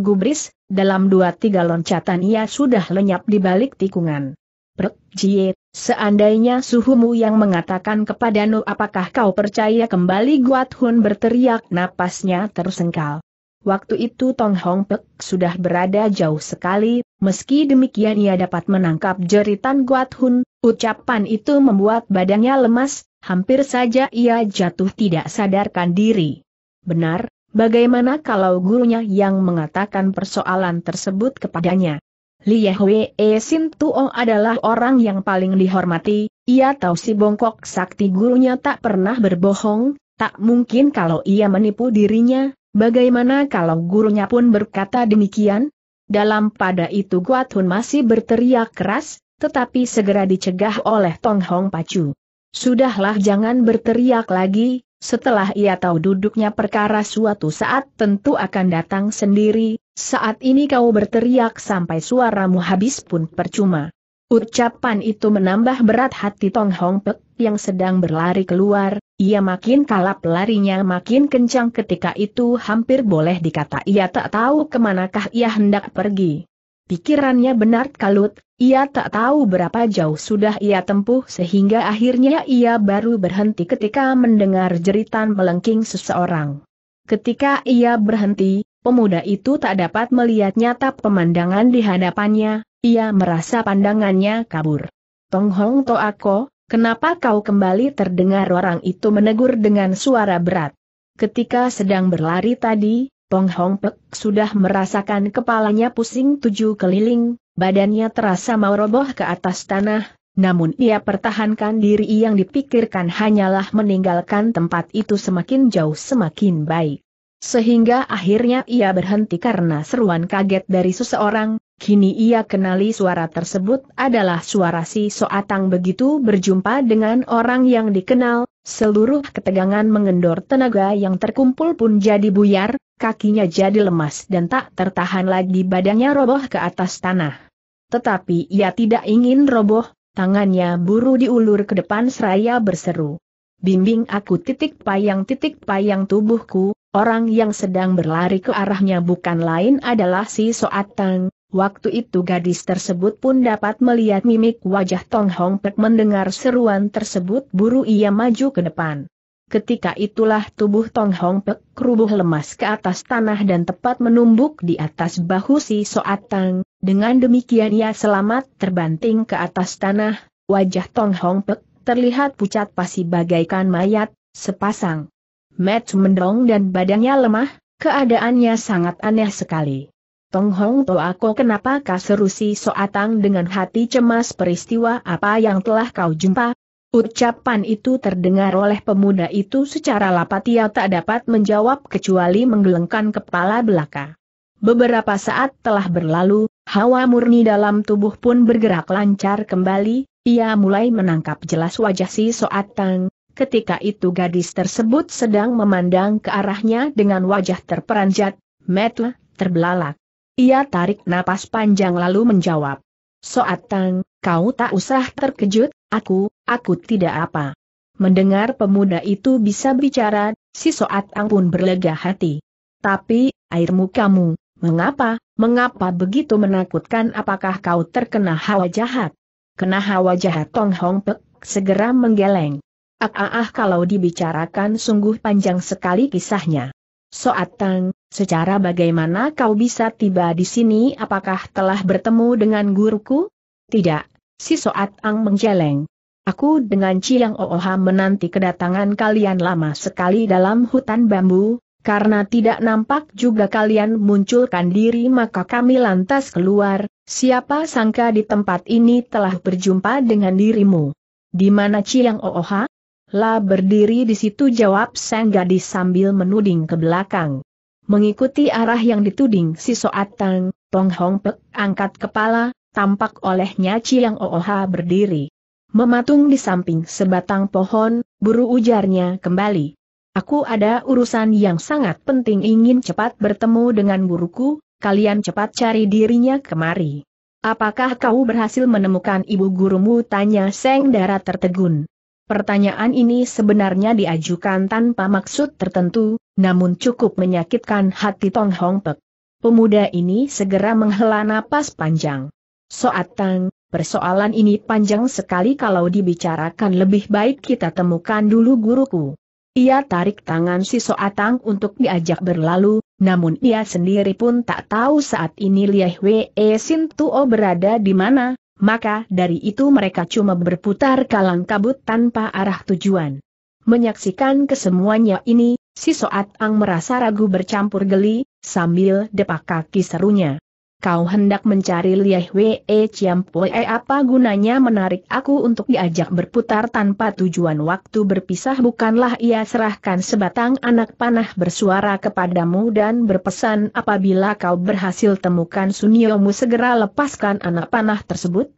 gubris, dalam dua tiga loncatan ia sudah lenyap di balik tikungan. Prek Jie, seandainya suhumu yang mengatakan kepada Nu apakah kau percaya kembali Guat Hun berteriak napasnya tersengkal. Waktu itu Tong Hong Pek sudah berada jauh sekali, meski demikian ia dapat menangkap jeritan Guat Hun, ucapan itu membuat badannya lemas, hampir saja ia jatuh tidak sadarkan diri. Benar, bagaimana kalau gurunya yang mengatakan persoalan tersebut kepadanya? Lia Hwee e Sin Tuo oh adalah orang yang paling dihormati, ia tahu si bongkok sakti gurunya tak pernah berbohong, tak mungkin kalau ia menipu dirinya, Bagaimana kalau gurunya pun berkata demikian? Dalam pada itu Guat Hun masih berteriak keras, tetapi segera dicegah oleh Tong Hong Pacu. Sudahlah jangan berteriak lagi, setelah ia tahu duduknya perkara suatu saat tentu akan datang sendiri, saat ini kau berteriak sampai suaramu habis pun percuma. Ucapan itu menambah berat hati Tong Hong Pek yang sedang berlari keluar, ia makin kalap larinya makin kencang ketika itu hampir boleh dikata ia tak tahu kemanakah ia hendak pergi. Pikirannya benar kalut, ia tak tahu berapa jauh sudah ia tempuh sehingga akhirnya ia baru berhenti ketika mendengar jeritan melengking seseorang. Ketika ia berhenti, pemuda itu tak dapat melihat nyata pemandangan di hadapannya, ia merasa pandangannya kabur. Tong Hong Toako, kenapa kau kembali terdengar orang itu menegur dengan suara berat? Ketika sedang berlari tadi, Tong Hong Pek sudah merasakan kepalanya pusing tujuh keliling, badannya terasa mau roboh ke atas tanah, namun ia pertahankan diri yang dipikirkan hanyalah meninggalkan tempat itu semakin jauh semakin baik. Sehingga akhirnya ia berhenti karena seruan kaget dari seseorang, Kini ia kenali suara tersebut adalah suara si Soatang begitu berjumpa dengan orang yang dikenal, seluruh ketegangan mengendor tenaga yang terkumpul pun jadi buyar, kakinya jadi lemas dan tak tertahan lagi badannya roboh ke atas tanah. Tetapi ia tidak ingin roboh, tangannya buru diulur ke depan seraya berseru. Bimbing aku titik payang titik payang tubuhku, orang yang sedang berlari ke arahnya bukan lain adalah si Soatang, Waktu itu gadis tersebut pun dapat melihat mimik wajah Tong Hong Pek mendengar seruan tersebut buru ia maju ke depan. Ketika itulah tubuh Tong Hong Pek kerubuh lemas ke atas tanah dan tepat menumbuk di atas bahu si Soatang, dengan demikian ia selamat terbanting ke atas tanah, wajah Tong Hong Pek terlihat pucat pasi bagaikan mayat, sepasang. Matt mendong dan badannya lemah, keadaannya sangat aneh sekali. Tong Hong To aku kenapa seru si Soatang dengan hati cemas peristiwa apa yang telah kau jumpa? Ucapan itu terdengar oleh pemuda itu secara lapat ia tak dapat menjawab kecuali menggelengkan kepala belaka. Beberapa saat telah berlalu, hawa murni dalam tubuh pun bergerak lancar kembali, ia mulai menangkap jelas wajah si Soatang, ketika itu gadis tersebut sedang memandang ke arahnya dengan wajah terperanjat, Metla terbelalak. Ia tarik napas panjang lalu menjawab. Soatang, kau tak usah terkejut, aku, aku tidak apa. Mendengar pemuda itu bisa bicara, si Soatang pun berlega hati. Tapi, airmu kamu, mengapa, mengapa begitu menakutkan apakah kau terkena hawa jahat? Kena hawa jahat Tong Hong Pek, segera menggeleng. Ah, ah, ah kalau dibicarakan sungguh panjang sekali kisahnya. Soatang, secara bagaimana kau bisa tiba di sini apakah telah bertemu dengan guruku? Tidak, si Soatang menjeleng. Aku dengan Ciang Ooha menanti kedatangan kalian lama sekali dalam hutan bambu, karena tidak nampak juga kalian munculkan diri maka kami lantas keluar, siapa sangka di tempat ini telah berjumpa dengan dirimu. Di mana Ciang Ooha? Lah berdiri di situ jawab sang gadis sambil menuding ke belakang. Mengikuti arah yang dituding si Soatang, Tong Hong Pek angkat kepala, tampak olehnya Chiang Ooha berdiri. Mematung di samping sebatang pohon, buru ujarnya kembali. Aku ada urusan yang sangat penting ingin cepat bertemu dengan buruku, kalian cepat cari dirinya kemari. Apakah kau berhasil menemukan ibu gurumu? Tanya Seng Dara tertegun. Pertanyaan ini sebenarnya diajukan tanpa maksud tertentu, namun cukup menyakitkan hati Tong Hong Pek. Pemuda ini segera menghela napas panjang. Soat Tang, persoalan ini panjang sekali kalau dibicarakan lebih baik kita temukan dulu guruku. Ia tarik tangan si Soat Tang untuk diajak berlalu, namun ia sendiri pun tak tahu saat ini Lieh Wei Sin Tuo berada di mana, maka dari itu mereka cuma berputar kalang kabut tanpa arah tujuan. Menyaksikan kesemuanya ini, si Soat Ang merasa ragu bercampur geli, sambil depak kaki serunya. Kau hendak mencari Lieh Wee eh, Chiam Pue eh, apa gunanya menarik aku untuk diajak berputar tanpa tujuan waktu berpisah bukanlah ia serahkan sebatang anak panah bersuara kepadamu dan berpesan apabila kau berhasil temukan suniomu segera lepaskan anak panah tersebut?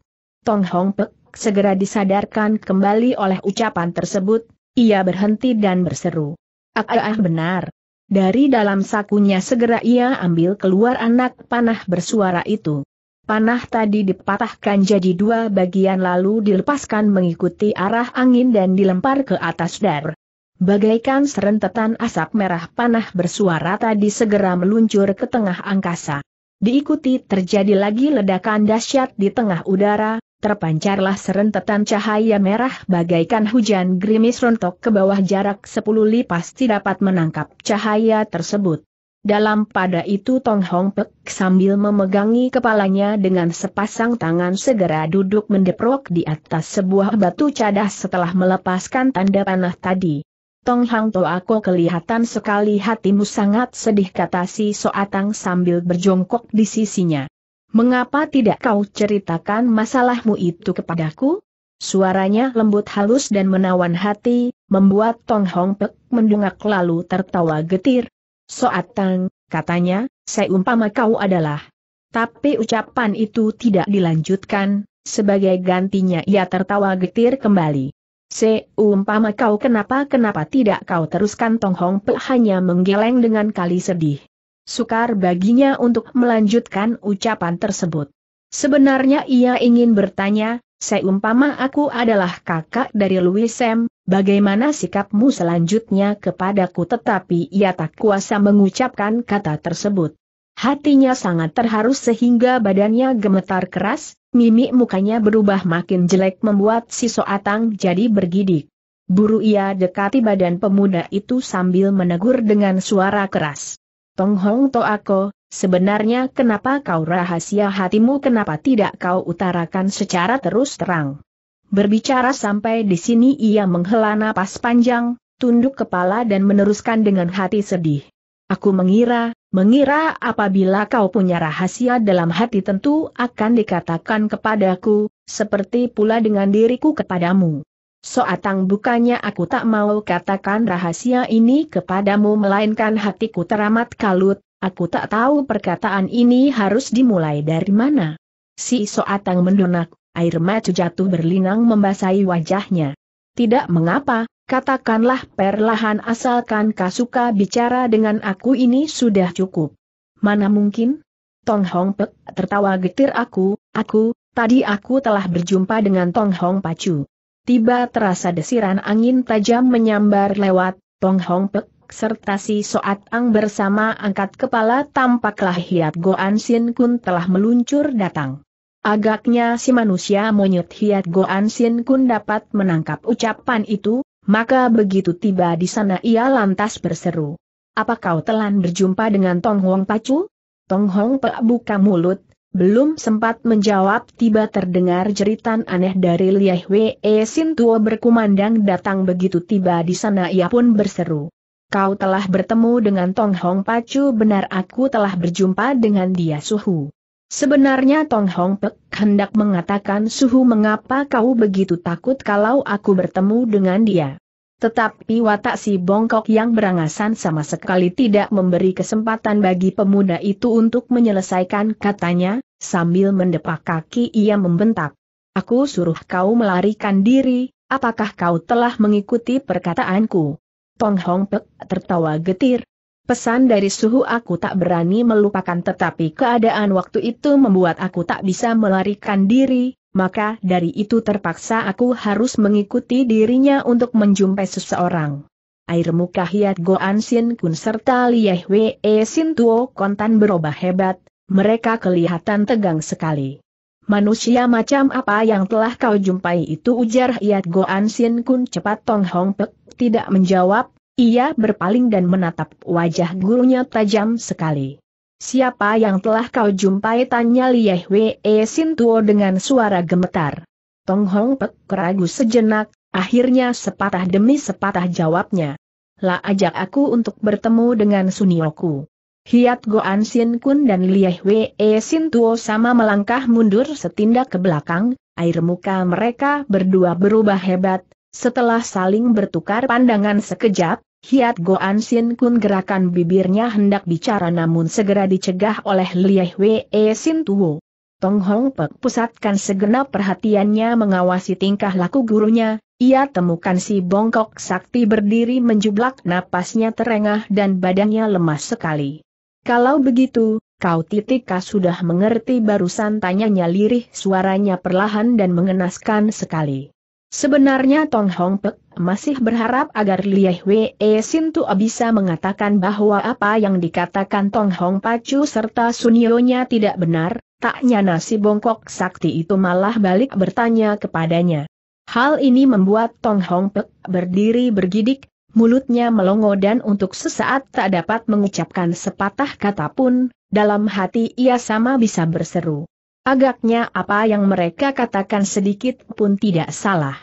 Tong Hong Pek segera disadarkan kembali oleh ucapan tersebut, ia berhenti dan berseru. Ah, ah, ah benar, dari dalam sakunya segera ia ambil keluar anak panah bersuara itu. Panah tadi dipatahkan jadi dua bagian lalu dilepaskan mengikuti arah angin dan dilempar ke atas dar. Bagaikan serentetan asap merah panah bersuara tadi segera meluncur ke tengah angkasa. Diikuti terjadi lagi ledakan dahsyat di tengah udara, terpancarlah serentetan cahaya merah bagaikan hujan gerimis rontok ke bawah jarak 10 li pasti dapat menangkap cahaya tersebut. Dalam pada itu Tong Hong Pek sambil memegangi kepalanya dengan sepasang tangan segera duduk mendeprok di atas sebuah batu cadas setelah melepaskan tanda panah tadi. Tong Hang To aku kelihatan sekali hatimu sangat sedih kata si Soatang sambil berjongkok di sisinya. Mengapa tidak kau ceritakan masalahmu itu kepadaku? Suaranya lembut halus dan menawan hati, membuat Tong Hong Pek mendungak lalu tertawa getir. Soatang, katanya, saya umpama kau adalah. Tapi ucapan itu tidak dilanjutkan, sebagai gantinya ia tertawa getir kembali. Seumpama umpama kau kenapa-kenapa tidak kau teruskan Tong Hong Pek hanya menggeleng dengan kali sedih sukar baginya untuk melanjutkan ucapan tersebut. Sebenarnya ia ingin bertanya, seumpama aku adalah kakak dari Louis Sam, bagaimana sikapmu selanjutnya kepadaku tetapi ia tak kuasa mengucapkan kata tersebut. Hatinya sangat terharu sehingga badannya gemetar keras, mimik mukanya berubah makin jelek membuat si Soatang jadi bergidik. Buru ia dekati badan pemuda itu sambil menegur dengan suara keras. Tong Hong To Ako, sebenarnya kenapa kau rahasia hatimu kenapa tidak kau utarakan secara terus terang? Berbicara sampai di sini ia menghela napas panjang, tunduk kepala dan meneruskan dengan hati sedih. Aku mengira, mengira apabila kau punya rahasia dalam hati tentu akan dikatakan kepadaku, seperti pula dengan diriku kepadamu. Soatang bukannya aku tak mau katakan rahasia ini kepadamu melainkan hatiku teramat kalut, aku tak tahu perkataan ini harus dimulai dari mana. Si Soatang mendonak, air mata jatuh berlinang membasahi wajahnya. Tidak mengapa, katakanlah perlahan asalkan kau suka bicara dengan aku ini sudah cukup. Mana mungkin? Tong Hong Pek tertawa getir aku, aku, tadi aku telah berjumpa dengan Tong Hong Pacu. Tiba terasa desiran angin tajam menyambar lewat, Tong Hong Pek, serta si Soat Ang bersama angkat kepala tampaklah Hiat Goan Sin Kun telah meluncur datang. Agaknya si manusia monyet Hiat Goan Sin Kun dapat menangkap ucapan itu, maka begitu tiba di sana ia lantas berseru. Apa kau telan berjumpa dengan Tong Hong Pacu? Tong Hong Pek buka mulut, belum sempat menjawab tiba terdengar jeritan aneh dari Liah Wee Sintua berkumandang datang begitu tiba di sana ia pun berseru. Kau telah bertemu dengan Tong Hong Pacu benar aku telah berjumpa dengan dia suhu. Sebenarnya Tong Hong Pek hendak mengatakan suhu mengapa kau begitu takut kalau aku bertemu dengan dia. Tetapi watak si bongkok yang berangasan sama sekali tidak memberi kesempatan bagi pemuda itu untuk menyelesaikan katanya, sambil mendepak kaki ia membentak. Aku suruh kau melarikan diri, apakah kau telah mengikuti perkataanku? Tong Hong Pek tertawa getir. Pesan dari suhu aku tak berani melupakan tetapi keadaan waktu itu membuat aku tak bisa melarikan diri, maka dari itu terpaksa aku harus mengikuti dirinya untuk menjumpai seseorang. Air muka Hiat Goan Sin Kun serta Lieh Wee Sin Tuo kontan berubah hebat, mereka kelihatan tegang sekali. Manusia macam apa yang telah kau jumpai itu ujar Hiat Goan Sin Kun cepat Tong Hong Pek, tidak menjawab, ia berpaling dan menatap wajah gurunya tajam sekali. Siapa yang telah kau jumpai? Tanya Lieh Wei Sintuo dengan suara gemetar. Tong Hong Pek keragu sejenak, akhirnya sepatah demi sepatah jawabnya. La ajak aku untuk bertemu dengan Sunioku. Hiat Goan Sin Kun dan Lieh Wei Sintuo sama melangkah mundur setindak ke belakang, air muka mereka berdua berubah hebat, setelah saling bertukar pandangan sekejap, Hiat Goan Sin Kun gerakan bibirnya hendak bicara namun segera dicegah oleh Lieh Wee Sin Tuo. Tong Hong Pek pusatkan segenap perhatiannya mengawasi tingkah laku gurunya, ia temukan si bongkok sakti berdiri menjublak napasnya terengah dan badannya lemas sekali. Kalau begitu, kau titika sudah mengerti barusan tanyanya lirih suaranya perlahan dan mengenaskan sekali. Sebenarnya Tong Hong Pek masih berharap agar Li Wee Sintua bisa mengatakan bahwa apa yang dikatakan Tong Hong Pacu serta Sunionya tidak benar, taknya nasi bongkok sakti itu malah balik bertanya kepadanya. Hal ini membuat Tong Hong Pek berdiri bergidik, mulutnya melongo dan untuk sesaat tak dapat mengucapkan sepatah kata pun, dalam hati ia sama bisa berseru. Agaknya apa yang mereka katakan sedikit pun tidak salah.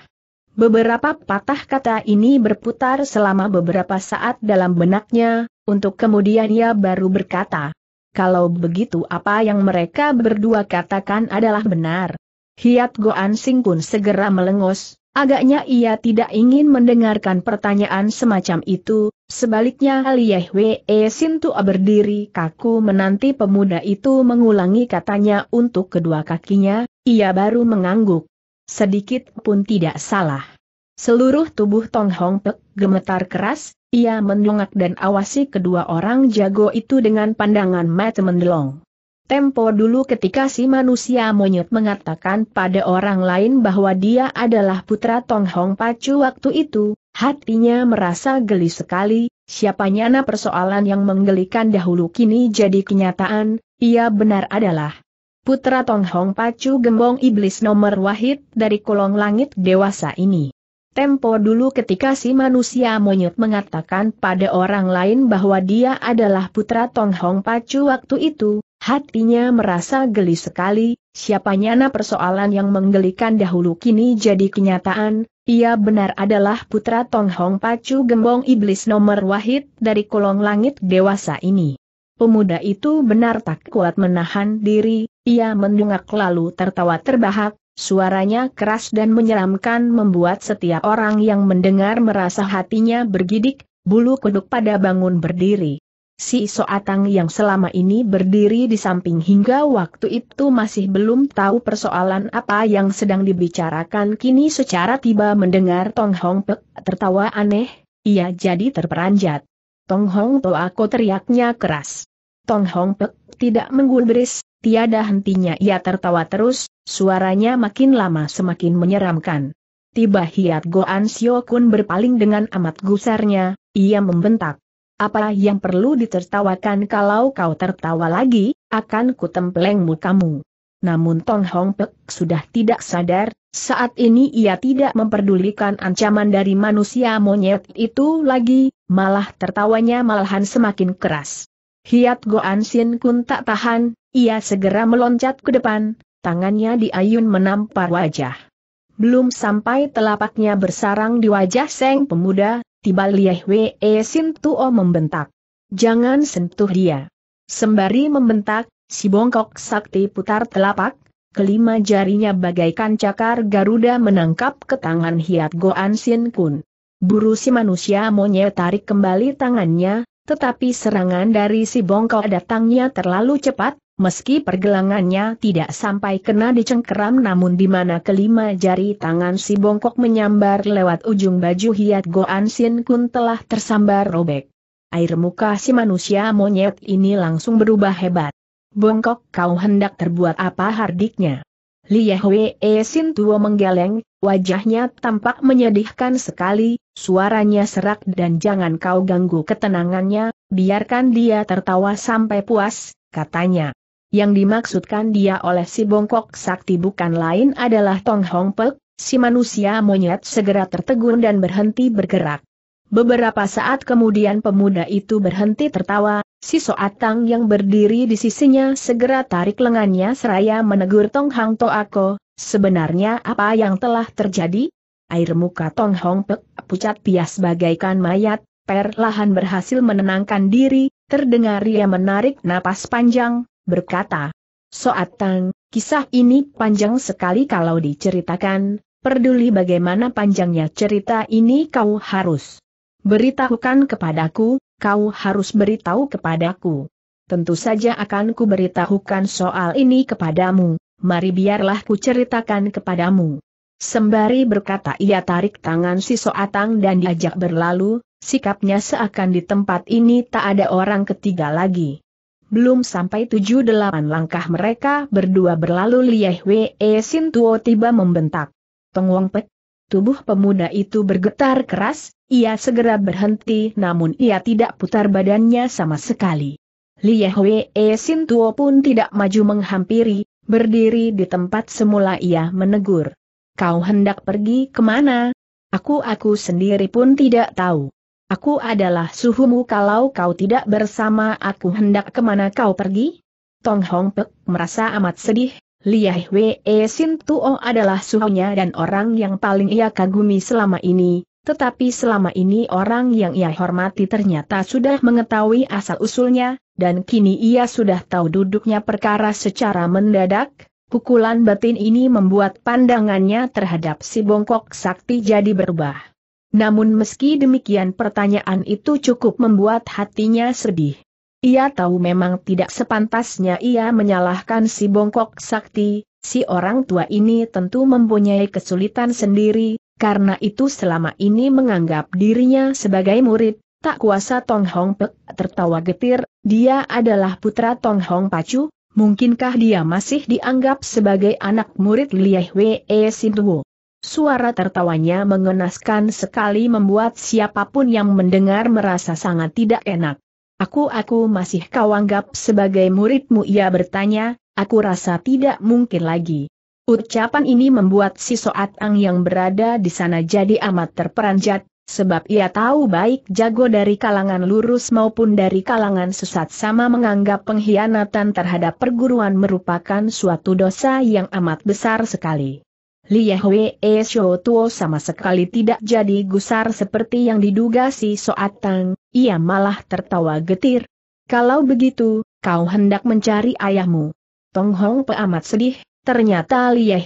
Beberapa patah kata ini berputar selama beberapa saat dalam benaknya, untuk kemudian ia baru berkata, kalau begitu apa yang mereka berdua katakan adalah benar. Hiat Goan Sing pun segera melengos, agaknya ia tidak ingin mendengarkan pertanyaan semacam itu, Sebaliknya Ali Yehwe Sintua berdiri kaku menanti pemuda itu mengulangi katanya untuk kedua kakinya, ia baru mengangguk. Sedikit pun tidak salah. Seluruh tubuh Tong Hong Pek gemetar keras, ia mendongak dan awasi kedua orang jago itu dengan pandangan mata mendelong. Tempo dulu ketika si manusia monyet mengatakan pada orang lain bahwa dia adalah putra Tong Hong Pacu waktu itu, hatinya merasa geli sekali, siapanya na persoalan yang menggelikan dahulu kini jadi kenyataan, ia benar adalah putra Tong Hong Pacu gembong iblis nomor wahid dari kolong langit dewasa ini. Tempo dulu ketika si manusia monyet mengatakan pada orang lain bahwa dia adalah putra Tong Hong Pacu waktu itu, hatinya merasa geli sekali, Siapanya na persoalan yang menggelikan dahulu kini jadi kenyataan, ia benar adalah putra Tong Hong Pacu gembong iblis nomor wahid dari kolong langit dewasa ini. Pemuda itu benar tak kuat menahan diri, ia mendungak lalu tertawa terbahak, Suaranya keras dan menyeramkan membuat setiap orang yang mendengar merasa hatinya bergidik, bulu kuduk pada bangun berdiri. Si Soatang yang selama ini berdiri di samping hingga waktu itu masih belum tahu persoalan apa yang sedang dibicarakan kini secara tiba mendengar Tong Hong Pek tertawa aneh, ia jadi terperanjat. Tong Hong To aku teriaknya keras. Tong Hong Pek tidak menggulbris, tiada hentinya ia tertawa terus, Suaranya makin lama semakin menyeramkan. Tiba hiat Goan Sio Kun berpaling dengan amat gusarnya, ia membentak. Apa yang perlu ditertawakan kalau kau tertawa lagi, akan kutemplengmu kamu. Namun Tong Hong Pek sudah tidak sadar, saat ini ia tidak memperdulikan ancaman dari manusia monyet itu lagi, malah tertawanya malahan semakin keras. Hiat Goan Sin Kun tak tahan, ia segera meloncat ke depan, tangannya diayun menampar wajah. Belum sampai telapaknya bersarang di wajah Seng pemuda, tiba Lieh Wee tuo membentak. Jangan sentuh dia. Sembari membentak, si bongkok sakti putar telapak, kelima jarinya bagaikan cakar Garuda menangkap ke tangan hiat Goan Sin Kun. Buru si manusia monyet tarik kembali tangannya, tetapi serangan dari si bongkok datangnya terlalu cepat, meski pergelangannya tidak sampai kena dicengkeram namun di mana kelima jari tangan si bongkok menyambar lewat ujung baju hiat Goan Sin Kun telah tersambar robek. Air muka si manusia monyet ini langsung berubah hebat. Bongkok kau hendak terbuat apa hardiknya? Liah Wee Sin Tuo menggeleng, wajahnya tampak menyedihkan sekali, suaranya serak dan jangan kau ganggu ketenangannya, biarkan dia tertawa sampai puas, katanya. Yang dimaksudkan dia oleh si bongkok sakti bukan lain adalah Tong Hong Pek, si manusia monyet segera tertegun dan berhenti bergerak. Beberapa saat kemudian pemuda itu berhenti tertawa, si Soatang yang berdiri di sisinya segera tarik lengannya seraya menegur Tong Hang Toako, sebenarnya apa yang telah terjadi? Air muka Tong Hong Pek pucat pias bagaikan mayat, perlahan berhasil menenangkan diri, terdengar ia menarik napas panjang, berkata, Tang, kisah ini panjang sekali kalau diceritakan, peduli bagaimana panjangnya cerita ini kau harus beritahukan kepadaku, kau harus beritahu kepadaku. Tentu saja akan ku beritahukan soal ini kepadamu, mari biarlah ku ceritakan kepadamu. Sembari berkata ia tarik tangan si Soatang dan diajak berlalu, sikapnya seakan di tempat ini tak ada orang ketiga lagi. Belum sampai tujuh delapan langkah mereka berdua berlalu Lieh Wee Sin Tuo tiba membentak. Pengwong Pek. Tubuh pemuda itu bergetar keras, ia segera berhenti namun ia tidak putar badannya sama sekali. Lieh Wee Sin Tuo pun tidak maju menghampiri, berdiri di tempat semula ia menegur. Kau hendak pergi kemana? Aku-aku sendiri pun tidak tahu. Aku adalah suhumu kalau kau tidak bersama aku hendak kemana kau pergi? Tong Hong Pek merasa amat sedih, Liah Wee Sin Tuo adalah suhunya dan orang yang paling ia kagumi selama ini, tetapi selama ini orang yang ia hormati ternyata sudah mengetahui asal-usulnya, dan kini ia sudah tahu duduknya perkara secara mendadak, Pukulan batin ini membuat pandangannya terhadap si bongkok sakti jadi berubah. Namun meski demikian pertanyaan itu cukup membuat hatinya sedih. Ia tahu memang tidak sepantasnya ia menyalahkan si bongkok sakti, si orang tua ini tentu mempunyai kesulitan sendiri, karena itu selama ini menganggap dirinya sebagai murid, tak kuasa Tong Hong Pek tertawa getir, dia adalah putra Tong Hong Pacu, mungkinkah dia masih dianggap sebagai anak murid Lieh Wee Suara tertawanya mengenaskan sekali membuat siapapun yang mendengar merasa sangat tidak enak. Aku-aku masih kau anggap sebagai muridmu ia bertanya, aku rasa tidak mungkin lagi. Ucapan ini membuat si Soat Ang yang berada di sana jadi amat terperanjat, sebab ia tahu baik jago dari kalangan lurus maupun dari kalangan sesat sama menganggap pengkhianatan terhadap perguruan merupakan suatu dosa yang amat besar sekali. Li E Shou Tuo sama sekali tidak jadi gusar seperti yang diduga si Soatang, ia malah tertawa getir. Kalau begitu, kau hendak mencari ayahmu. Tong Hong Pe amat sedih, ternyata Li E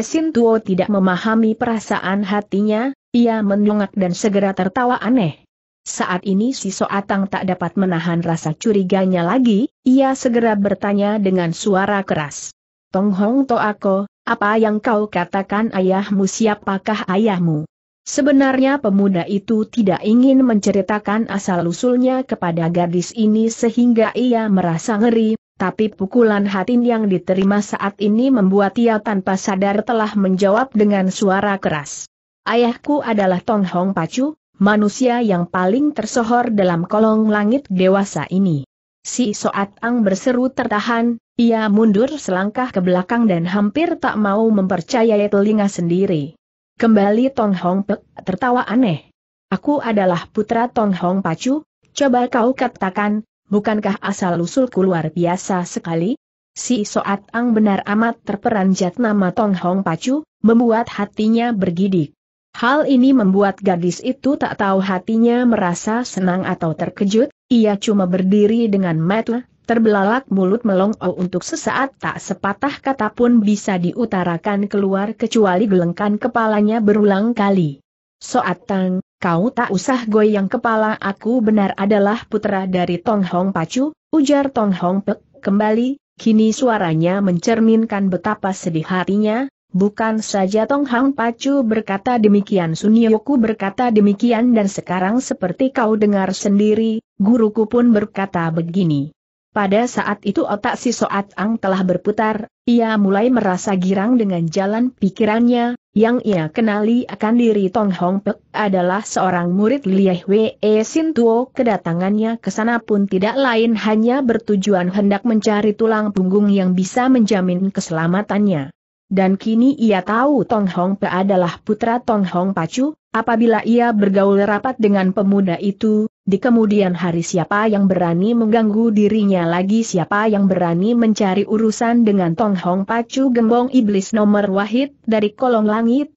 Sin Tuo tidak memahami perasaan hatinya, ia mendongak dan segera tertawa aneh. Saat ini si Soatang tak dapat menahan rasa curiganya lagi, ia segera bertanya dengan suara keras. Tong Hong To Ako, apa yang kau katakan ayahmu siapakah ayahmu? Sebenarnya pemuda itu tidak ingin menceritakan asal-usulnya kepada gadis ini sehingga ia merasa ngeri, tapi pukulan hati yang diterima saat ini membuat ia tanpa sadar telah menjawab dengan suara keras. Ayahku adalah Tong Hong Pacu, manusia yang paling tersohor dalam kolong langit dewasa ini. Si Soat Ang berseru tertahan, ia mundur selangkah ke belakang dan hampir tak mau mempercayai telinga sendiri. Kembali Tong Hong Pek tertawa aneh. Aku adalah putra Tong Hong Pacu, coba kau katakan, bukankah asal-usulku luar biasa sekali? Si Soat Ang benar amat terperanjat nama Tong Hong Pacu, membuat hatinya bergidik. Hal ini membuat gadis itu tak tahu hatinya merasa senang atau terkejut, ia cuma berdiri dengan mata, terbelalak mulut melongo untuk sesaat tak sepatah kata pun bisa diutarakan keluar kecuali gelengkan kepalanya berulang kali. Soat Tang, kau tak usah goyang kepala aku benar adalah putra dari Tong Hong Pacu, ujar Tong Hong Pek, kembali, kini suaranya mencerminkan betapa sedih hatinya, Bukan saja Tong Hang Pacu berkata demikian Sun Yoku berkata demikian dan sekarang seperti kau dengar sendiri, guruku pun berkata begini. Pada saat itu otak si Soat Ang telah berputar, ia mulai merasa girang dengan jalan pikirannya, yang ia kenali akan diri Tong Hong Pek adalah seorang murid Lieh Wee Sin Tuo. Kedatangannya ke sana pun tidak lain hanya bertujuan hendak mencari tulang punggung yang bisa menjamin keselamatannya dan kini ia tahu Tong Hong Pe adalah putra Tong Hong Pacu, apabila ia bergaul rapat dengan pemuda itu, di kemudian hari siapa yang berani mengganggu dirinya lagi siapa yang berani mencari urusan dengan Tong Hong Pacu gembong iblis nomor wahid dari kolong langit?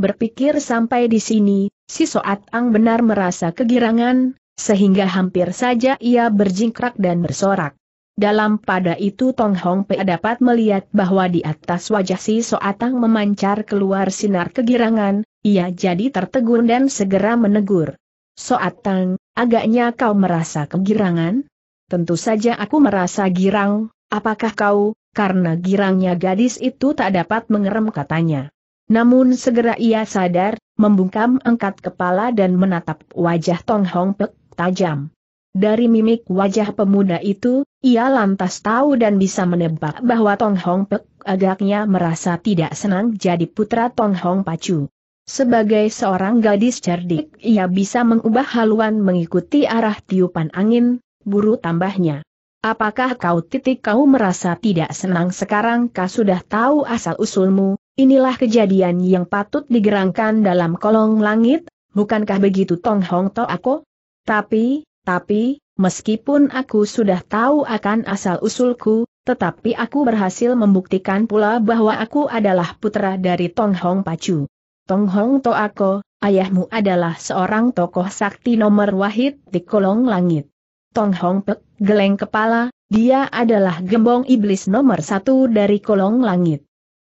Berpikir sampai di sini, si Soat Ang benar merasa kegirangan, sehingga hampir saja ia berjingkrak dan bersorak. Dalam pada itu Tong Hong Pei dapat melihat bahwa di atas wajah si Soatang memancar keluar sinar kegirangan, ia jadi tertegun dan segera menegur. Soatang, agaknya kau merasa kegirangan? Tentu saja aku merasa girang, apakah kau, karena girangnya gadis itu tak dapat mengerem katanya. Namun segera ia sadar, membungkam angkat kepala dan menatap wajah Tong Hong Pei tajam. Dari mimik wajah pemuda itu, ia lantas tahu dan bisa menebak bahwa Tong Hong Pek agaknya merasa tidak senang jadi putra Tong Hong Pacu. Sebagai seorang gadis cerdik, ia bisa mengubah haluan mengikuti arah tiupan angin, buru tambahnya. Apakah kau titik kau merasa tidak senang sekarang kau sudah tahu asal-usulmu, inilah kejadian yang patut digerangkan dalam kolong langit, bukankah begitu Tong Hong To Ako? Tapi, tapi, meskipun aku sudah tahu akan asal-usulku, tetapi aku berhasil membuktikan pula bahwa aku adalah putra dari Tong Hong Pacu. Tong Hong Toako, ayahmu adalah seorang tokoh sakti nomor wahid di kolong langit. Tong Hong Pek, geleng kepala, dia adalah gembong iblis nomor satu dari kolong langit.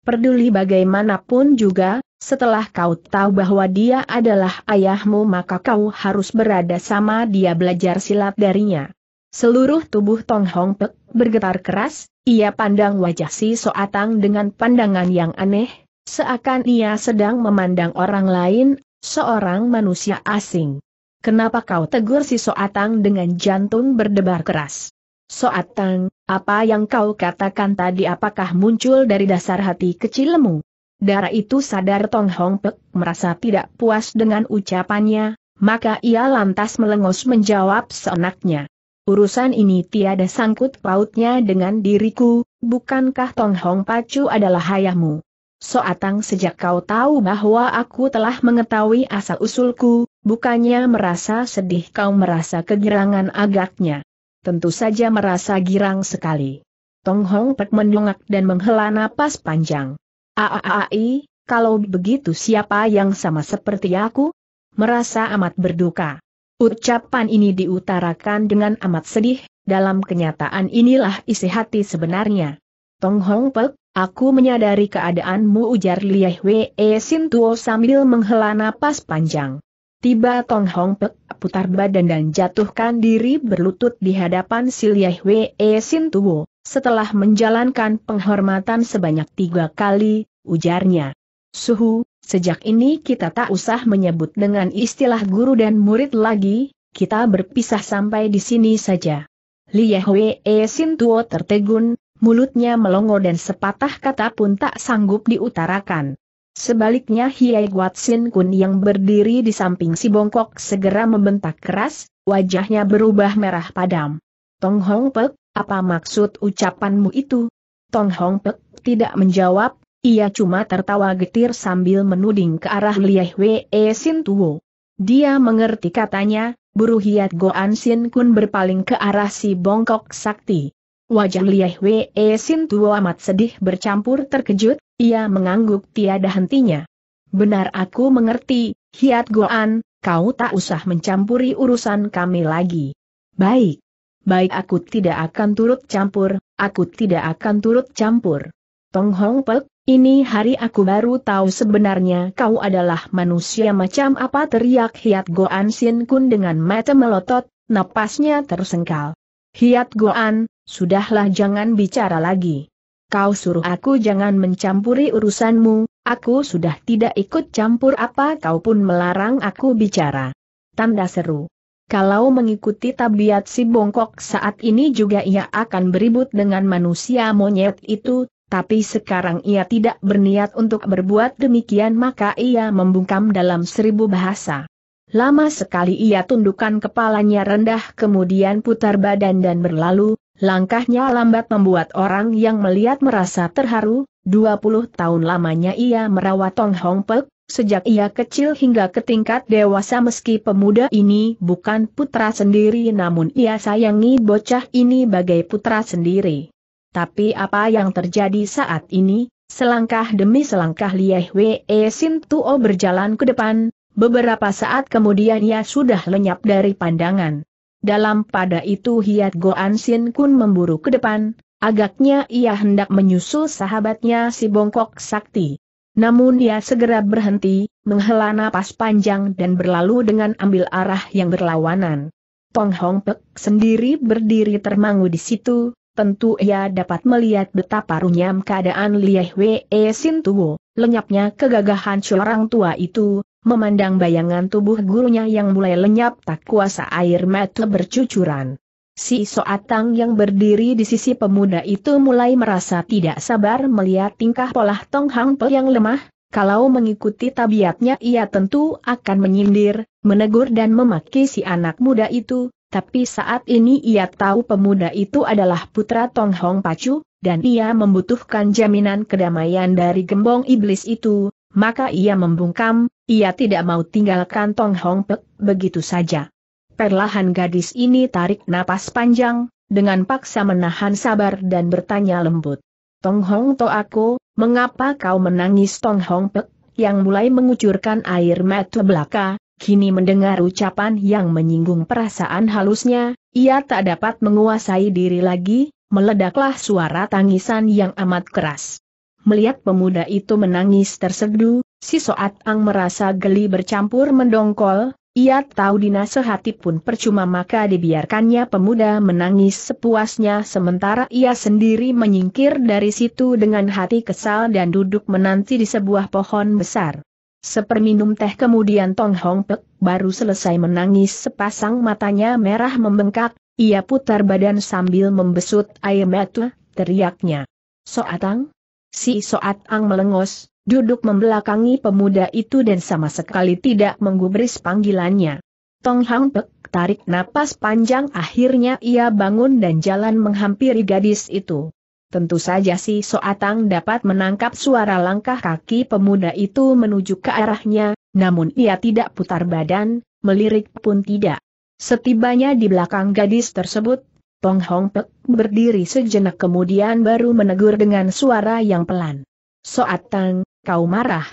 Peduli bagaimanapun juga, setelah kau tahu bahwa dia adalah ayahmu maka kau harus berada sama dia belajar silat darinya. Seluruh tubuh Tong Hong Pek bergetar keras, ia pandang wajah si Soatang dengan pandangan yang aneh, seakan ia sedang memandang orang lain, seorang manusia asing. Kenapa kau tegur si Soatang dengan jantung berdebar keras? Soatang, apa yang kau katakan tadi apakah muncul dari dasar hati kecilmu? Darah itu sadar Tong Hong Pek merasa tidak puas dengan ucapannya, maka ia lantas melengos menjawab seenaknya. Urusan ini tiada sangkut pautnya dengan diriku, bukankah Tong Hong Pacu adalah hayamu? Soatang sejak kau tahu bahwa aku telah mengetahui asal-usulku, bukannya merasa sedih kau merasa kegirangan agaknya tentu saja merasa girang sekali. Tong Hong Pek mendongak dan menghela napas panjang. Aaai, ah, ah, ah, kalau begitu siapa yang sama seperti aku? Merasa amat berduka. Ucapan ini diutarakan dengan amat sedih, dalam kenyataan inilah isi hati sebenarnya. Tong Hong Pek, aku menyadari keadaanmu ujar Liyeh Wee Sin Tuo sambil menghela napas panjang. Tiba Tong Hong Pek putar badan dan jatuhkan diri berlutut di hadapan Siliah e Sin Tuo. setelah menjalankan penghormatan sebanyak tiga kali, ujarnya. Suhu, sejak ini kita tak usah menyebut dengan istilah guru dan murid lagi, kita berpisah sampai di sini saja. Liah e Sin Tuo tertegun, mulutnya melongo dan sepatah kata pun tak sanggup diutarakan. Sebaliknya Hiei Guatsin Kun yang berdiri di samping si bongkok segera membentak keras, wajahnya berubah merah padam. Tong Hong Pek, apa maksud ucapanmu itu? Tong Hong Pek tidak menjawab, ia cuma tertawa getir sambil menuding ke arah Lieh Wee Sin Tuo. Dia mengerti katanya, buruh hiat Goan Sin Kun berpaling ke arah si bongkok sakti. Wajah Lieh Wee Sin Tuo amat sedih bercampur terkejut, ia mengangguk tiada hentinya. Benar aku mengerti, Hiat Goan, kau tak usah mencampuri urusan kami lagi. Baik. Baik aku tidak akan turut campur, aku tidak akan turut campur. Tong Hong Pek, ini hari aku baru tahu sebenarnya kau adalah manusia macam apa teriak Hiat Goan Sin Kun dengan mata melotot, napasnya tersengkal. Hiat Goan, sudahlah jangan bicara lagi kau suruh aku jangan mencampuri urusanmu, aku sudah tidak ikut campur apa kau pun melarang aku bicara. Tanda seru. Kalau mengikuti tabiat si bongkok saat ini juga ia akan beribut dengan manusia monyet itu, tapi sekarang ia tidak berniat untuk berbuat demikian maka ia membungkam dalam seribu bahasa. Lama sekali ia tundukkan kepalanya rendah kemudian putar badan dan berlalu, Langkahnya lambat membuat orang yang melihat merasa terharu, 20 tahun lamanya ia merawat Tong Hong Pek, sejak ia kecil hingga ke tingkat dewasa meski pemuda ini bukan putra sendiri namun ia sayangi bocah ini bagai putra sendiri. Tapi apa yang terjadi saat ini, selangkah demi selangkah Lieh Wee Sin Tuo berjalan ke depan, beberapa saat kemudian ia sudah lenyap dari pandangan. Dalam pada itu Hiat Goan Sin Kun memburu ke depan, agaknya ia hendak menyusul sahabatnya si Bongkok Sakti. Namun ia segera berhenti, menghela napas panjang dan berlalu dengan ambil arah yang berlawanan. Pong Hong Pek sendiri berdiri termangu di situ, tentu ia dapat melihat betapa runyam keadaan Lieh Wei Sin Tuo, lenyapnya kegagahan seorang tua itu, Memandang bayangan tubuh gurunya yang mulai lenyap tak kuasa air mata bercucuran. Si Soatang yang berdiri di sisi pemuda itu mulai merasa tidak sabar melihat tingkah polah Tong Hang Pe yang lemah, kalau mengikuti tabiatnya ia tentu akan menyindir, menegur dan memaki si anak muda itu, tapi saat ini ia tahu pemuda itu adalah putra Tong Hong Pacu, dan ia membutuhkan jaminan kedamaian dari gembong iblis itu, maka ia membungkam, ia tidak mau tinggalkan Tong Hong Pek begitu saja. Perlahan gadis ini tarik napas panjang, dengan paksa menahan sabar dan bertanya lembut. Tong Hong To aku, mengapa kau menangis Tong Hong Pek, yang mulai mengucurkan air mata belaka, kini mendengar ucapan yang menyinggung perasaan halusnya, ia tak dapat menguasai diri lagi, meledaklah suara tangisan yang amat keras. Melihat pemuda itu menangis terseduh, si Soat Ang merasa geli bercampur mendongkol, ia tahu dinasehati pun percuma maka dibiarkannya pemuda menangis sepuasnya sementara ia sendiri menyingkir dari situ dengan hati kesal dan duduk menanti di sebuah pohon besar. Seperminum teh kemudian Tong Hong Pek baru selesai menangis sepasang matanya merah membengkak, ia putar badan sambil membesut air mata, teriaknya. Soatang? Si Soatang melengos, duduk membelakangi pemuda itu dan sama sekali tidak menggubris panggilannya. Tong Hang Pek tarik napas panjang akhirnya ia bangun dan jalan menghampiri gadis itu. Tentu saja si Soatang dapat menangkap suara langkah kaki pemuda itu menuju ke arahnya, namun ia tidak putar badan, melirik pun tidak. Setibanya di belakang gadis tersebut, Tong Hong Pek berdiri sejenak kemudian baru menegur dengan suara yang pelan. Soatang, kau marah.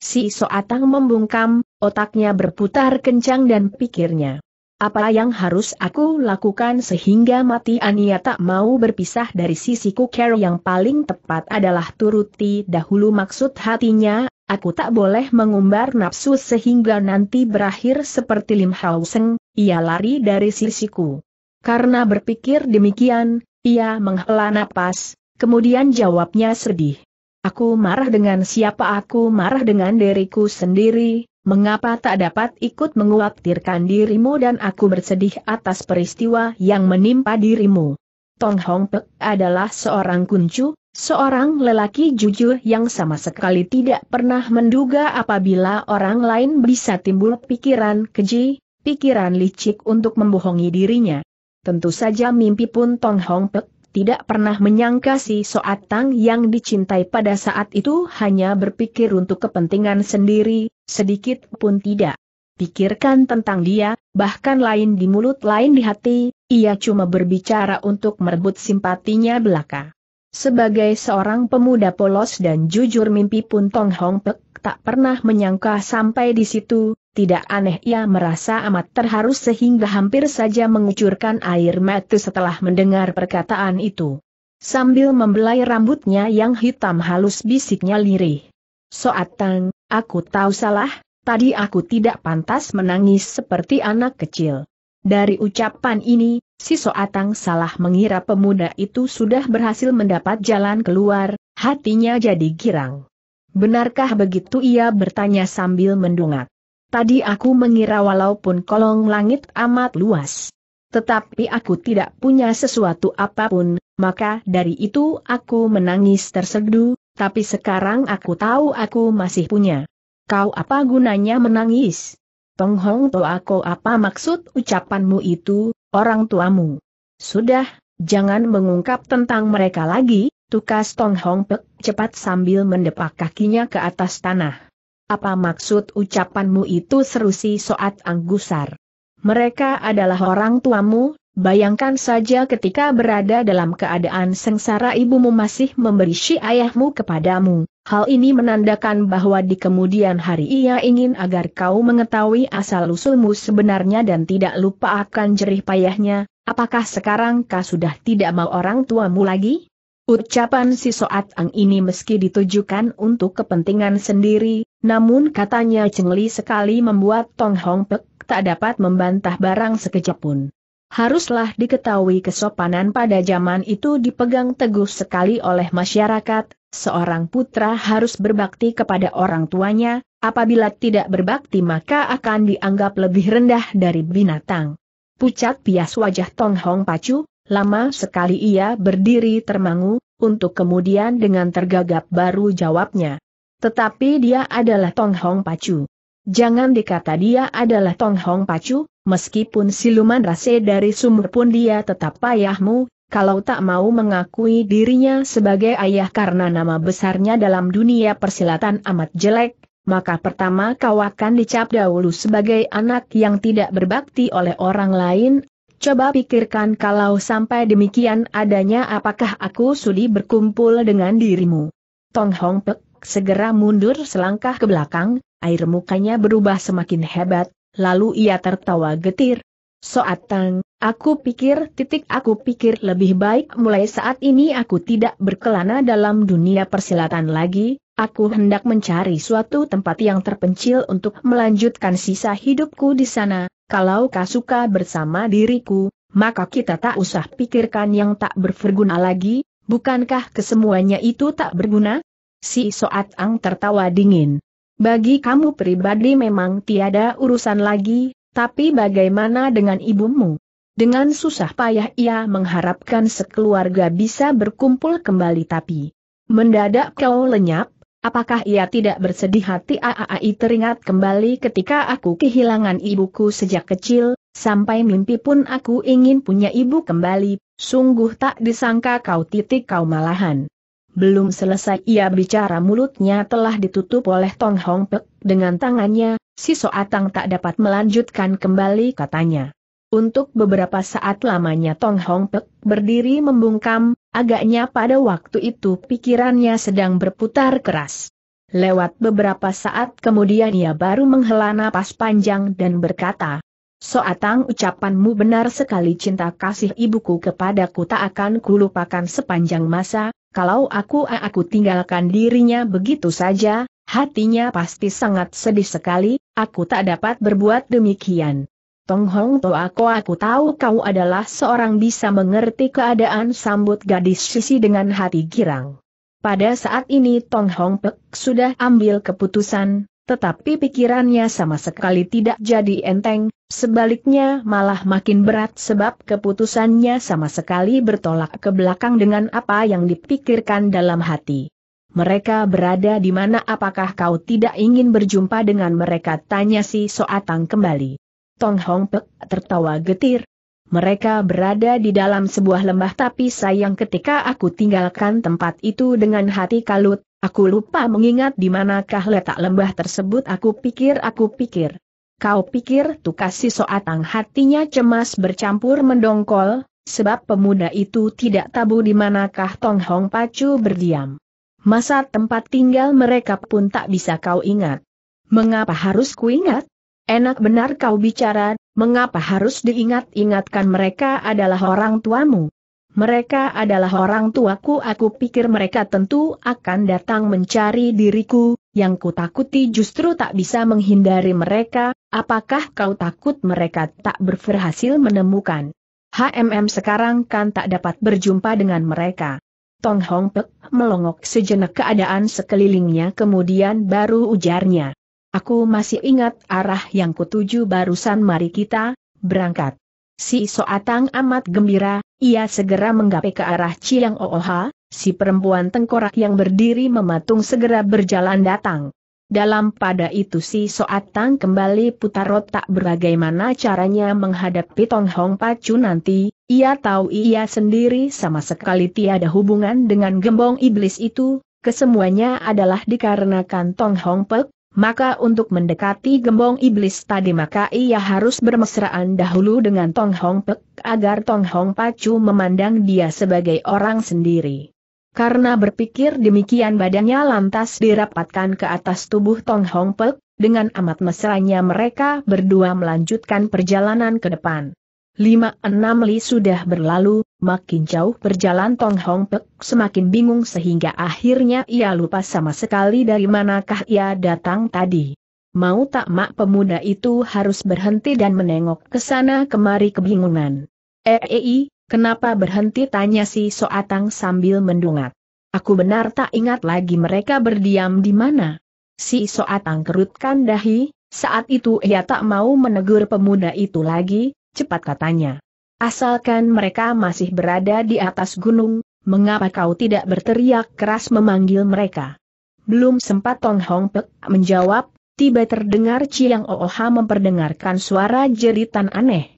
Si Soatang membungkam, otaknya berputar kencang dan pikirnya. Apa yang harus aku lakukan sehingga mati Ania tak mau berpisah dari sisiku care yang paling tepat adalah turuti dahulu maksud hatinya, aku tak boleh mengumbar nafsu sehingga nanti berakhir seperti Lim ia lari dari sisiku. Karena berpikir demikian, ia menghela napas, kemudian jawabnya sedih. Aku marah dengan siapa aku marah dengan diriku sendiri, mengapa tak dapat ikut menguaktirkan dirimu dan aku bersedih atas peristiwa yang menimpa dirimu. Tong Hong Pek adalah seorang kuncu, seorang lelaki jujur yang sama sekali tidak pernah menduga apabila orang lain bisa timbul pikiran keji, pikiran licik untuk membohongi dirinya. Tentu saja mimpi pun Tong Hong Pek tidak pernah menyangka si Soatang yang dicintai pada saat itu hanya berpikir untuk kepentingan sendiri, sedikit pun tidak. Pikirkan tentang dia, bahkan lain di mulut lain di hati, ia cuma berbicara untuk merebut simpatinya belaka. Sebagai seorang pemuda polos dan jujur mimpi pun Tong Hong Pek tak pernah menyangka sampai di situ, tidak aneh ia merasa amat terharu sehingga hampir saja mengucurkan air mata setelah mendengar perkataan itu. Sambil membelai rambutnya yang hitam halus bisiknya lirih. Soat Tang, aku tahu salah, tadi aku tidak pantas menangis seperti anak kecil. Dari ucapan ini, si Soatang salah mengira pemuda itu sudah berhasil mendapat jalan keluar, hatinya jadi girang. Benarkah begitu ia bertanya sambil mendungak. Tadi aku mengira walaupun kolong langit amat luas. Tetapi aku tidak punya sesuatu apapun, maka dari itu aku menangis tersedu. tapi sekarang aku tahu aku masih punya. Kau apa gunanya menangis? Tong Hong aku apa maksud ucapanmu itu, orang tuamu? Sudah, jangan mengungkap tentang mereka lagi, Tukas Tong Hong Pek cepat sambil mendepak kakinya ke atas tanah. Apa maksud ucapanmu itu Serusi Soat Anggusar? Mereka adalah orang tuamu, bayangkan saja ketika berada dalam keadaan sengsara ibumu masih memberi si ayahmu kepadamu. Hal ini menandakan bahwa di kemudian hari ia ingin agar kau mengetahui asal-usulmu sebenarnya dan tidak lupa akan jerih payahnya. Apakah sekarang kau sudah tidak mau orang tuamu lagi? Ucapan si Soat Ang ini meski ditujukan untuk kepentingan sendiri, namun katanya cengli sekali membuat Tong Hong Pek tak dapat membantah barang sekejap pun. Haruslah diketahui kesopanan pada zaman itu dipegang teguh sekali oleh masyarakat, seorang putra harus berbakti kepada orang tuanya, apabila tidak berbakti maka akan dianggap lebih rendah dari binatang. Pucat pias wajah Tong Hong Pacu, Lama sekali ia berdiri termangu, untuk kemudian dengan tergagap baru jawabnya. Tetapi dia adalah Tong Hong Pacu. Jangan dikata dia adalah Tong Hong Pacu, meskipun siluman rase dari sumur pun dia tetap ayahmu. kalau tak mau mengakui dirinya sebagai ayah karena nama besarnya dalam dunia persilatan amat jelek, maka pertama kau akan dicap dahulu sebagai anak yang tidak berbakti oleh orang lain Coba pikirkan kalau sampai demikian adanya apakah aku sudi berkumpul dengan dirimu. Tong Hong Pek segera mundur selangkah ke belakang, air mukanya berubah semakin hebat, lalu ia tertawa getir. Soat Tang, aku pikir titik aku pikir lebih baik mulai saat ini aku tidak berkelana dalam dunia persilatan lagi, aku hendak mencari suatu tempat yang terpencil untuk melanjutkan sisa hidupku di sana, kalau kau suka bersama diriku, maka kita tak usah pikirkan yang tak berguna lagi, bukankah kesemuanya itu tak berguna? Si Soat Ang tertawa dingin. Bagi kamu pribadi memang tiada urusan lagi, tapi bagaimana dengan ibumu? Dengan susah payah ia mengharapkan sekeluarga bisa berkumpul kembali tapi mendadak kau lenyap, Apakah ia tidak bersedih hati Aai teringat kembali ketika aku kehilangan ibuku sejak kecil, sampai mimpi pun aku ingin punya ibu kembali, sungguh tak disangka kau titik kau malahan. Belum selesai ia bicara mulutnya telah ditutup oleh Tong Hong Pek dengan tangannya, si Soatang tak dapat melanjutkan kembali katanya. Untuk beberapa saat lamanya Tong Hong Pek berdiri membungkam, agaknya pada waktu itu pikirannya sedang berputar keras. Lewat beberapa saat kemudian ia baru menghela napas panjang dan berkata, Soatang ucapanmu benar sekali cinta kasih ibuku kepadaku tak akan kulupakan sepanjang masa, kalau aku aku tinggalkan dirinya begitu saja, hatinya pasti sangat sedih sekali, aku tak dapat berbuat demikian. Tong Hong To aku aku tahu kau adalah seorang bisa mengerti keadaan sambut gadis sisi dengan hati girang. Pada saat ini Tong Hong Pek sudah ambil keputusan, tetapi pikirannya sama sekali tidak jadi enteng, sebaliknya malah makin berat sebab keputusannya sama sekali bertolak ke belakang dengan apa yang dipikirkan dalam hati. Mereka berada di mana apakah kau tidak ingin berjumpa dengan mereka tanya si Soatang kembali. Tong Hong Pek tertawa getir. Mereka berada di dalam sebuah lembah tapi sayang ketika aku tinggalkan tempat itu dengan hati kalut, aku lupa mengingat di manakah letak lembah tersebut aku pikir aku pikir. Kau pikir Tukas si soatang hatinya cemas bercampur mendongkol, sebab pemuda itu tidak tabu di manakah Tong Hong Pacu berdiam. Masa tempat tinggal mereka pun tak bisa kau ingat. Mengapa harus kuingat? Enak benar kau bicara, mengapa harus diingat-ingatkan mereka adalah orang tuamu? Mereka adalah orang tuaku aku pikir mereka tentu akan datang mencari diriku, yang kutakuti justru tak bisa menghindari mereka, apakah kau takut mereka tak berhasil menemukan? HMM sekarang kan tak dapat berjumpa dengan mereka. Tong Hong Pek melongok sejenak keadaan sekelilingnya kemudian baru ujarnya. Aku masih ingat arah yang kutuju barusan mari kita, berangkat. Si Soatang amat gembira, ia segera menggapai ke arah Chiang Ooha, si perempuan tengkorak yang berdiri mematung segera berjalan datang. Dalam pada itu si Soatang kembali putar otak bagaimana caranya menghadapi Tong Hong Pacu nanti, ia tahu ia sendiri sama sekali tiada hubungan dengan gembong iblis itu, kesemuanya adalah dikarenakan Tong Hong Pek, maka untuk mendekati gembong iblis tadi maka ia harus bermesraan dahulu dengan Tong Hong Pek agar Tong Hong Pacu memandang dia sebagai orang sendiri. Karena berpikir demikian badannya lantas dirapatkan ke atas tubuh Tong Hong Pek, dengan amat mesranya mereka berdua melanjutkan perjalanan ke depan. Lima enam li sudah berlalu, makin jauh berjalan Tong Hong Pek semakin bingung sehingga akhirnya ia lupa sama sekali dari manakah ia datang tadi. Mau tak mak pemuda itu harus berhenti dan menengok ke sana kemari kebingungan. Eei, eh, eh, kenapa berhenti tanya si Soatang sambil mendungat. Aku benar tak ingat lagi mereka berdiam di mana. Si Soatang kerutkan dahi, saat itu ia tak mau menegur pemuda itu lagi, cepat katanya. Asalkan mereka masih berada di atas gunung, mengapa kau tidak berteriak keras memanggil mereka? Belum sempat Tong Hong Pek menjawab, tiba terdengar Chiang Ooha memperdengarkan suara jeritan aneh.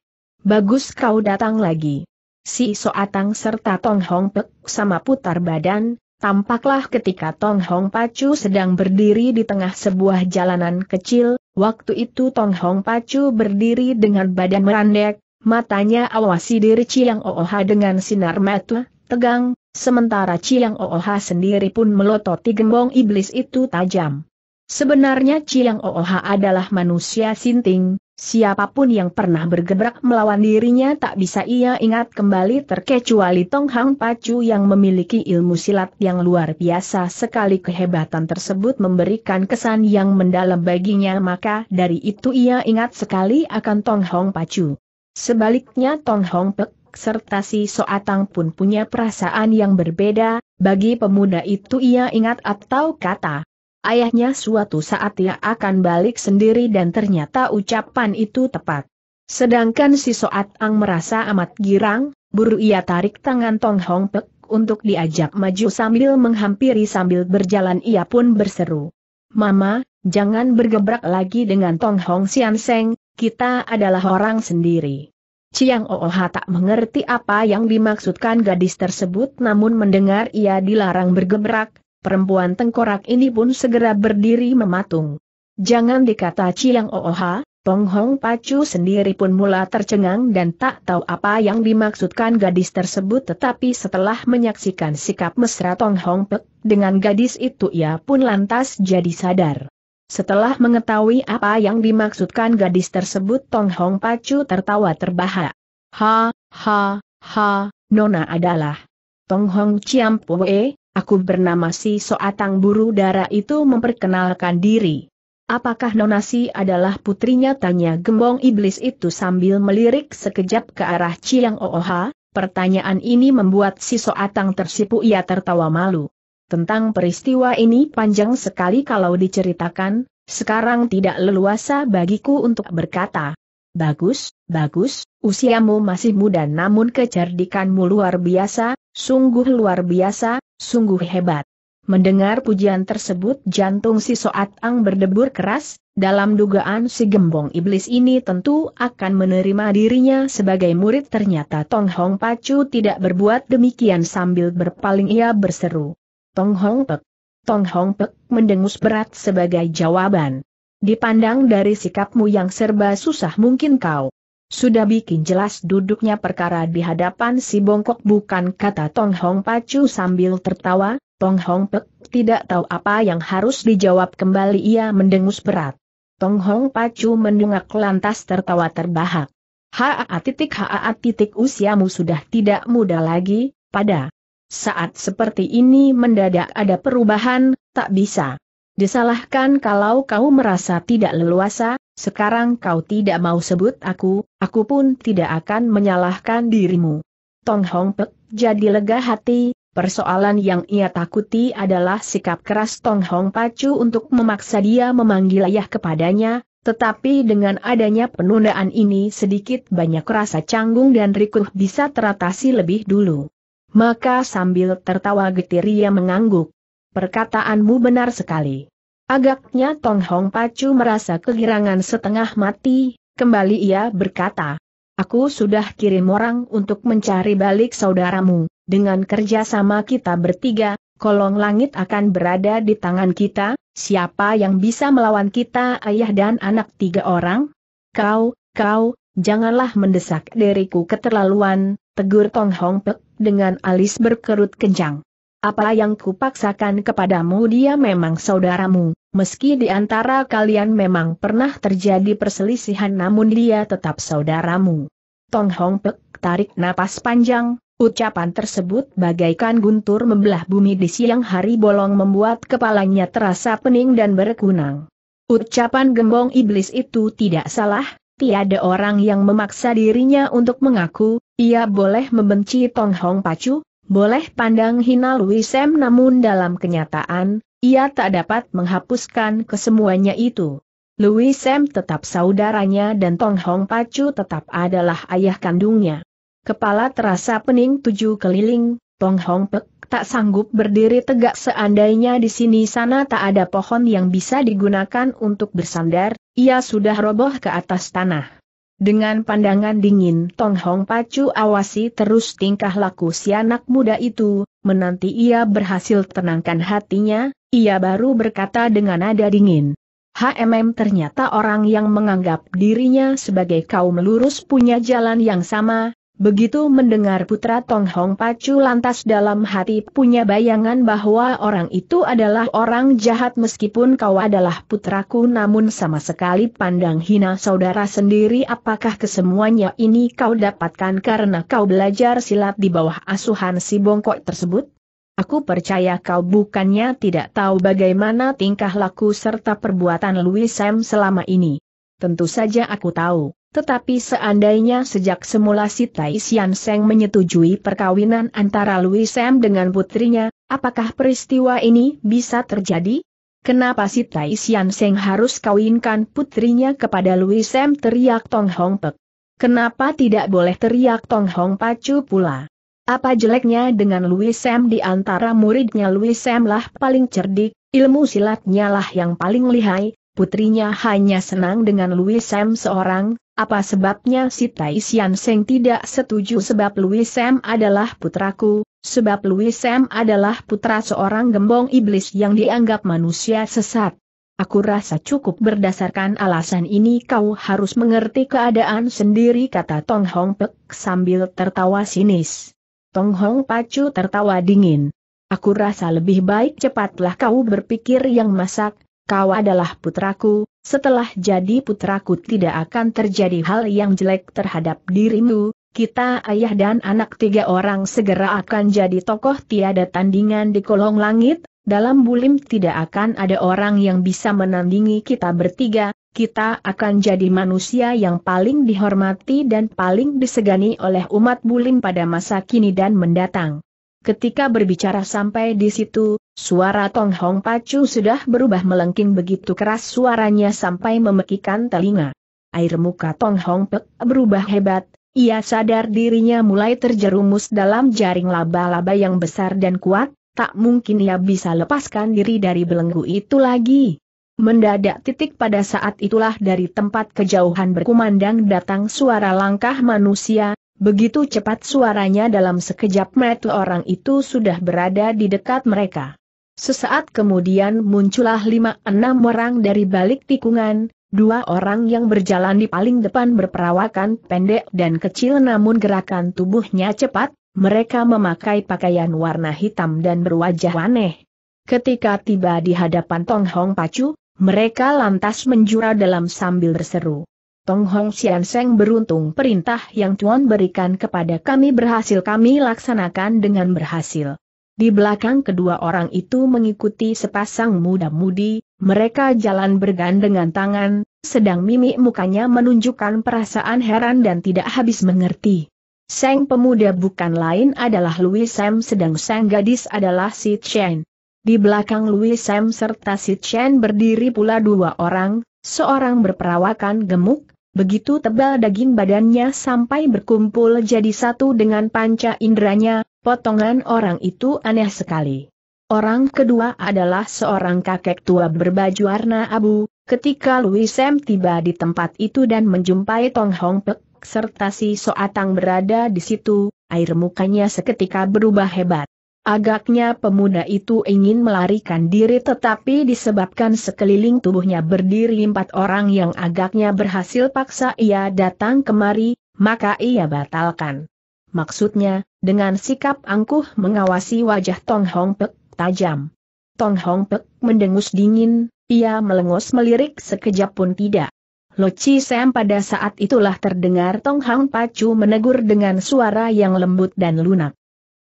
Bagus kau datang lagi. Si Soatang serta Tong Hong Pek sama putar badan, tampaklah ketika Tong Hong Pacu sedang berdiri di tengah sebuah jalanan kecil, Waktu itu Tong Hong Pacu berdiri dengan badan merandek, matanya awasi diri Chiang Ooha dengan sinar mata, tegang, sementara Chiang Ooha sendiri pun melototi gembong iblis itu tajam. Sebenarnya Chiang Ooha adalah manusia sinting, Siapapun yang pernah bergebrak melawan dirinya tak bisa ia ingat kembali terkecuali Tong Hang Pacu yang memiliki ilmu silat yang luar biasa sekali kehebatan tersebut memberikan kesan yang mendalam baginya maka dari itu ia ingat sekali akan Tong Hong Pacu. Sebaliknya Tong Hong Pek serta si Soatang pun punya perasaan yang berbeda, bagi pemuda itu ia ingat atau kata ayahnya suatu saat ia akan balik sendiri dan ternyata ucapan itu tepat. Sedangkan si Soat Ang merasa amat girang, buru ia tarik tangan Tong Hong Pek untuk diajak maju sambil menghampiri sambil berjalan ia pun berseru. Mama, jangan bergebrak lagi dengan Tong Hong Sian Seng, kita adalah orang sendiri. Chiang Ooha tak mengerti apa yang dimaksudkan gadis tersebut namun mendengar ia dilarang bergebrak, perempuan tengkorak ini pun segera berdiri mematung. Jangan dikata Ciang Ooha, Tong Hong Pacu sendiri pun mula tercengang dan tak tahu apa yang dimaksudkan gadis tersebut tetapi setelah menyaksikan sikap mesra Tong Hong Pek dengan gadis itu ia pun lantas jadi sadar. Setelah mengetahui apa yang dimaksudkan gadis tersebut Tong Hong Pacu tertawa terbahak. Ha, ha, ha, Nona adalah Tong Hong Chiam Pue, Aku bernama si Soatang Buru Dara itu memperkenalkan diri. Apakah Nonasi adalah putrinya tanya gembong iblis itu sambil melirik sekejap ke arah Ciang Ooha, pertanyaan ini membuat si Soatang tersipu ia tertawa malu. Tentang peristiwa ini panjang sekali kalau diceritakan, sekarang tidak leluasa bagiku untuk berkata. Bagus, bagus, usiamu masih muda namun kecerdikanmu luar biasa, sungguh luar biasa, Sungguh hebat. Mendengar pujian tersebut jantung si Soat Ang berdebur keras, dalam dugaan si gembong iblis ini tentu akan menerima dirinya sebagai murid ternyata Tong Hong Pacu tidak berbuat demikian sambil berpaling ia berseru. Tong Hong Pek. Tong Hong Pek mendengus berat sebagai jawaban. Dipandang dari sikapmu yang serba susah mungkin kau sudah bikin jelas duduknya perkara di hadapan si bongkok bukan kata Tong Hong Pacu sambil tertawa, Tong Hong Pek tidak tahu apa yang harus dijawab kembali ia mendengus berat. Tong Hong Pacu mendungak lantas tertawa terbahak. Haa titik haa titik usiamu sudah tidak muda lagi, pada saat seperti ini mendadak ada perubahan, tak bisa. Disalahkan kalau kau merasa tidak leluasa, sekarang kau tidak mau sebut aku, aku pun tidak akan menyalahkan dirimu. Tong Hong Pek jadi lega hati, persoalan yang ia takuti adalah sikap keras Tong Hong Pacu untuk memaksa dia memanggil ayah kepadanya, tetapi dengan adanya penundaan ini sedikit banyak rasa canggung dan rikuh bisa teratasi lebih dulu. Maka sambil tertawa getir ia mengangguk. Perkataanmu benar sekali. Agaknya Tong Hong Pacu merasa kegirangan setengah mati, kembali ia berkata. Aku sudah kirim orang untuk mencari balik saudaramu, dengan kerjasama kita bertiga, kolong langit akan berada di tangan kita, siapa yang bisa melawan kita ayah dan anak tiga orang? Kau, kau, janganlah mendesak diriku keterlaluan, tegur Tong Hong Pek dengan alis berkerut kencang. Apa yang kupaksakan kepadamu dia memang saudaramu, Meski di antara kalian memang pernah terjadi perselisihan namun dia tetap saudaramu. Tong Hong Pek tarik napas panjang, ucapan tersebut bagaikan guntur membelah bumi di siang hari bolong membuat kepalanya terasa pening dan berkunang. Ucapan gembong iblis itu tidak salah, tiada orang yang memaksa dirinya untuk mengaku, ia boleh membenci Tong Hong Pacu, boleh pandang hina Louis Sam namun dalam kenyataan, ia tak dapat menghapuskan kesemuanya itu. Louis Sam tetap saudaranya dan Tong Hong Pacu tetap adalah ayah kandungnya. Kepala terasa pening tujuh keliling, Tong Hong Pek tak sanggup berdiri tegak seandainya di sini sana tak ada pohon yang bisa digunakan untuk bersandar, ia sudah roboh ke atas tanah. Dengan pandangan dingin Tong Hong Pacu awasi terus tingkah laku si anak muda itu, menanti ia berhasil tenangkan hatinya, ia baru berkata dengan nada dingin. HMM ternyata orang yang menganggap dirinya sebagai kaum lurus punya jalan yang sama, Begitu mendengar putra Tong Hong Pacu lantas dalam hati punya bayangan bahwa orang itu adalah orang jahat meskipun kau adalah putraku namun sama sekali pandang hina saudara sendiri apakah kesemuanya ini kau dapatkan karena kau belajar silat di bawah asuhan si bongkok tersebut? Aku percaya kau bukannya tidak tahu bagaimana tingkah laku serta perbuatan Louis Sam selama ini. Tentu saja aku tahu. Tetapi seandainya sejak semula si Tai Sian Seng menyetujui perkawinan antara Louis Sam dengan putrinya, apakah peristiwa ini bisa terjadi? Kenapa si Tai Sian Seng harus kawinkan putrinya kepada Louis Sam teriak Tong Hong Pek? Kenapa tidak boleh teriak Tong Hong Pacu pula? Apa jeleknya dengan Louis Sam di antara muridnya Louis Sam lah paling cerdik, ilmu silatnya lah yang paling lihai, putrinya hanya senang dengan Louis Sam seorang, apa sebabnya si Tai Sian Seng tidak setuju sebab Louis Sam adalah putraku, sebab Louis Sam adalah putra seorang gembong iblis yang dianggap manusia sesat. Aku rasa cukup berdasarkan alasan ini kau harus mengerti keadaan sendiri kata Tong Hong Pek sambil tertawa sinis. Tong Hong Pacu tertawa dingin. Aku rasa lebih baik cepatlah kau berpikir yang masak, kau adalah putraku, setelah jadi putraku tidak akan terjadi hal yang jelek terhadap dirimu, kita ayah dan anak tiga orang segera akan jadi tokoh tiada tandingan di kolong langit, dalam bulim tidak akan ada orang yang bisa menandingi kita bertiga, kita akan jadi manusia yang paling dihormati dan paling disegani oleh umat bulim pada masa kini dan mendatang. Ketika berbicara sampai di situ, Suara Tong Hong Pacu sudah berubah melengking begitu keras suaranya sampai memekikan telinga. Air muka Tong Hong Pek berubah hebat, ia sadar dirinya mulai terjerumus dalam jaring laba-laba yang besar dan kuat, tak mungkin ia bisa lepaskan diri dari belenggu itu lagi. Mendadak titik pada saat itulah dari tempat kejauhan berkumandang datang suara langkah manusia, begitu cepat suaranya dalam sekejap mata orang itu sudah berada di dekat mereka. Sesaat kemudian muncullah lima enam orang dari balik tikungan, dua orang yang berjalan di paling depan berperawakan pendek dan kecil namun gerakan tubuhnya cepat, mereka memakai pakaian warna hitam dan berwajah aneh. Ketika tiba di hadapan Tong Hong Pacu, mereka lantas menjura dalam sambil berseru. Tong Hong Sian Seng beruntung perintah yang Tuan berikan kepada kami berhasil kami laksanakan dengan berhasil. Di belakang kedua orang itu mengikuti sepasang muda-mudi, mereka jalan bergandengan tangan, sedang mimik mukanya menunjukkan perasaan heran dan tidak habis mengerti. Seng pemuda bukan lain adalah Louis Sam sedang sang gadis adalah Si Chen. Di belakang Louis Sam serta Si Chen berdiri pula dua orang, seorang berperawakan gemuk, begitu tebal daging badannya sampai berkumpul jadi satu dengan panca inderanya, Potongan orang itu aneh sekali. Orang kedua adalah seorang kakek tua berbaju warna abu, ketika Louis Sam tiba di tempat itu dan menjumpai Tong Hong Pek, serta si Soatang berada di situ, air mukanya seketika berubah hebat. Agaknya pemuda itu ingin melarikan diri tetapi disebabkan sekeliling tubuhnya berdiri empat orang yang agaknya berhasil paksa ia datang kemari, maka ia batalkan. Maksudnya, dengan sikap angkuh mengawasi wajah Tong Hong Pek, tajam. Tong Hong Pek mendengus dingin, ia melengus melirik sekejap pun tidak. Lo Chi Sam pada saat itulah terdengar Tong Hong Pacu menegur dengan suara yang lembut dan lunak.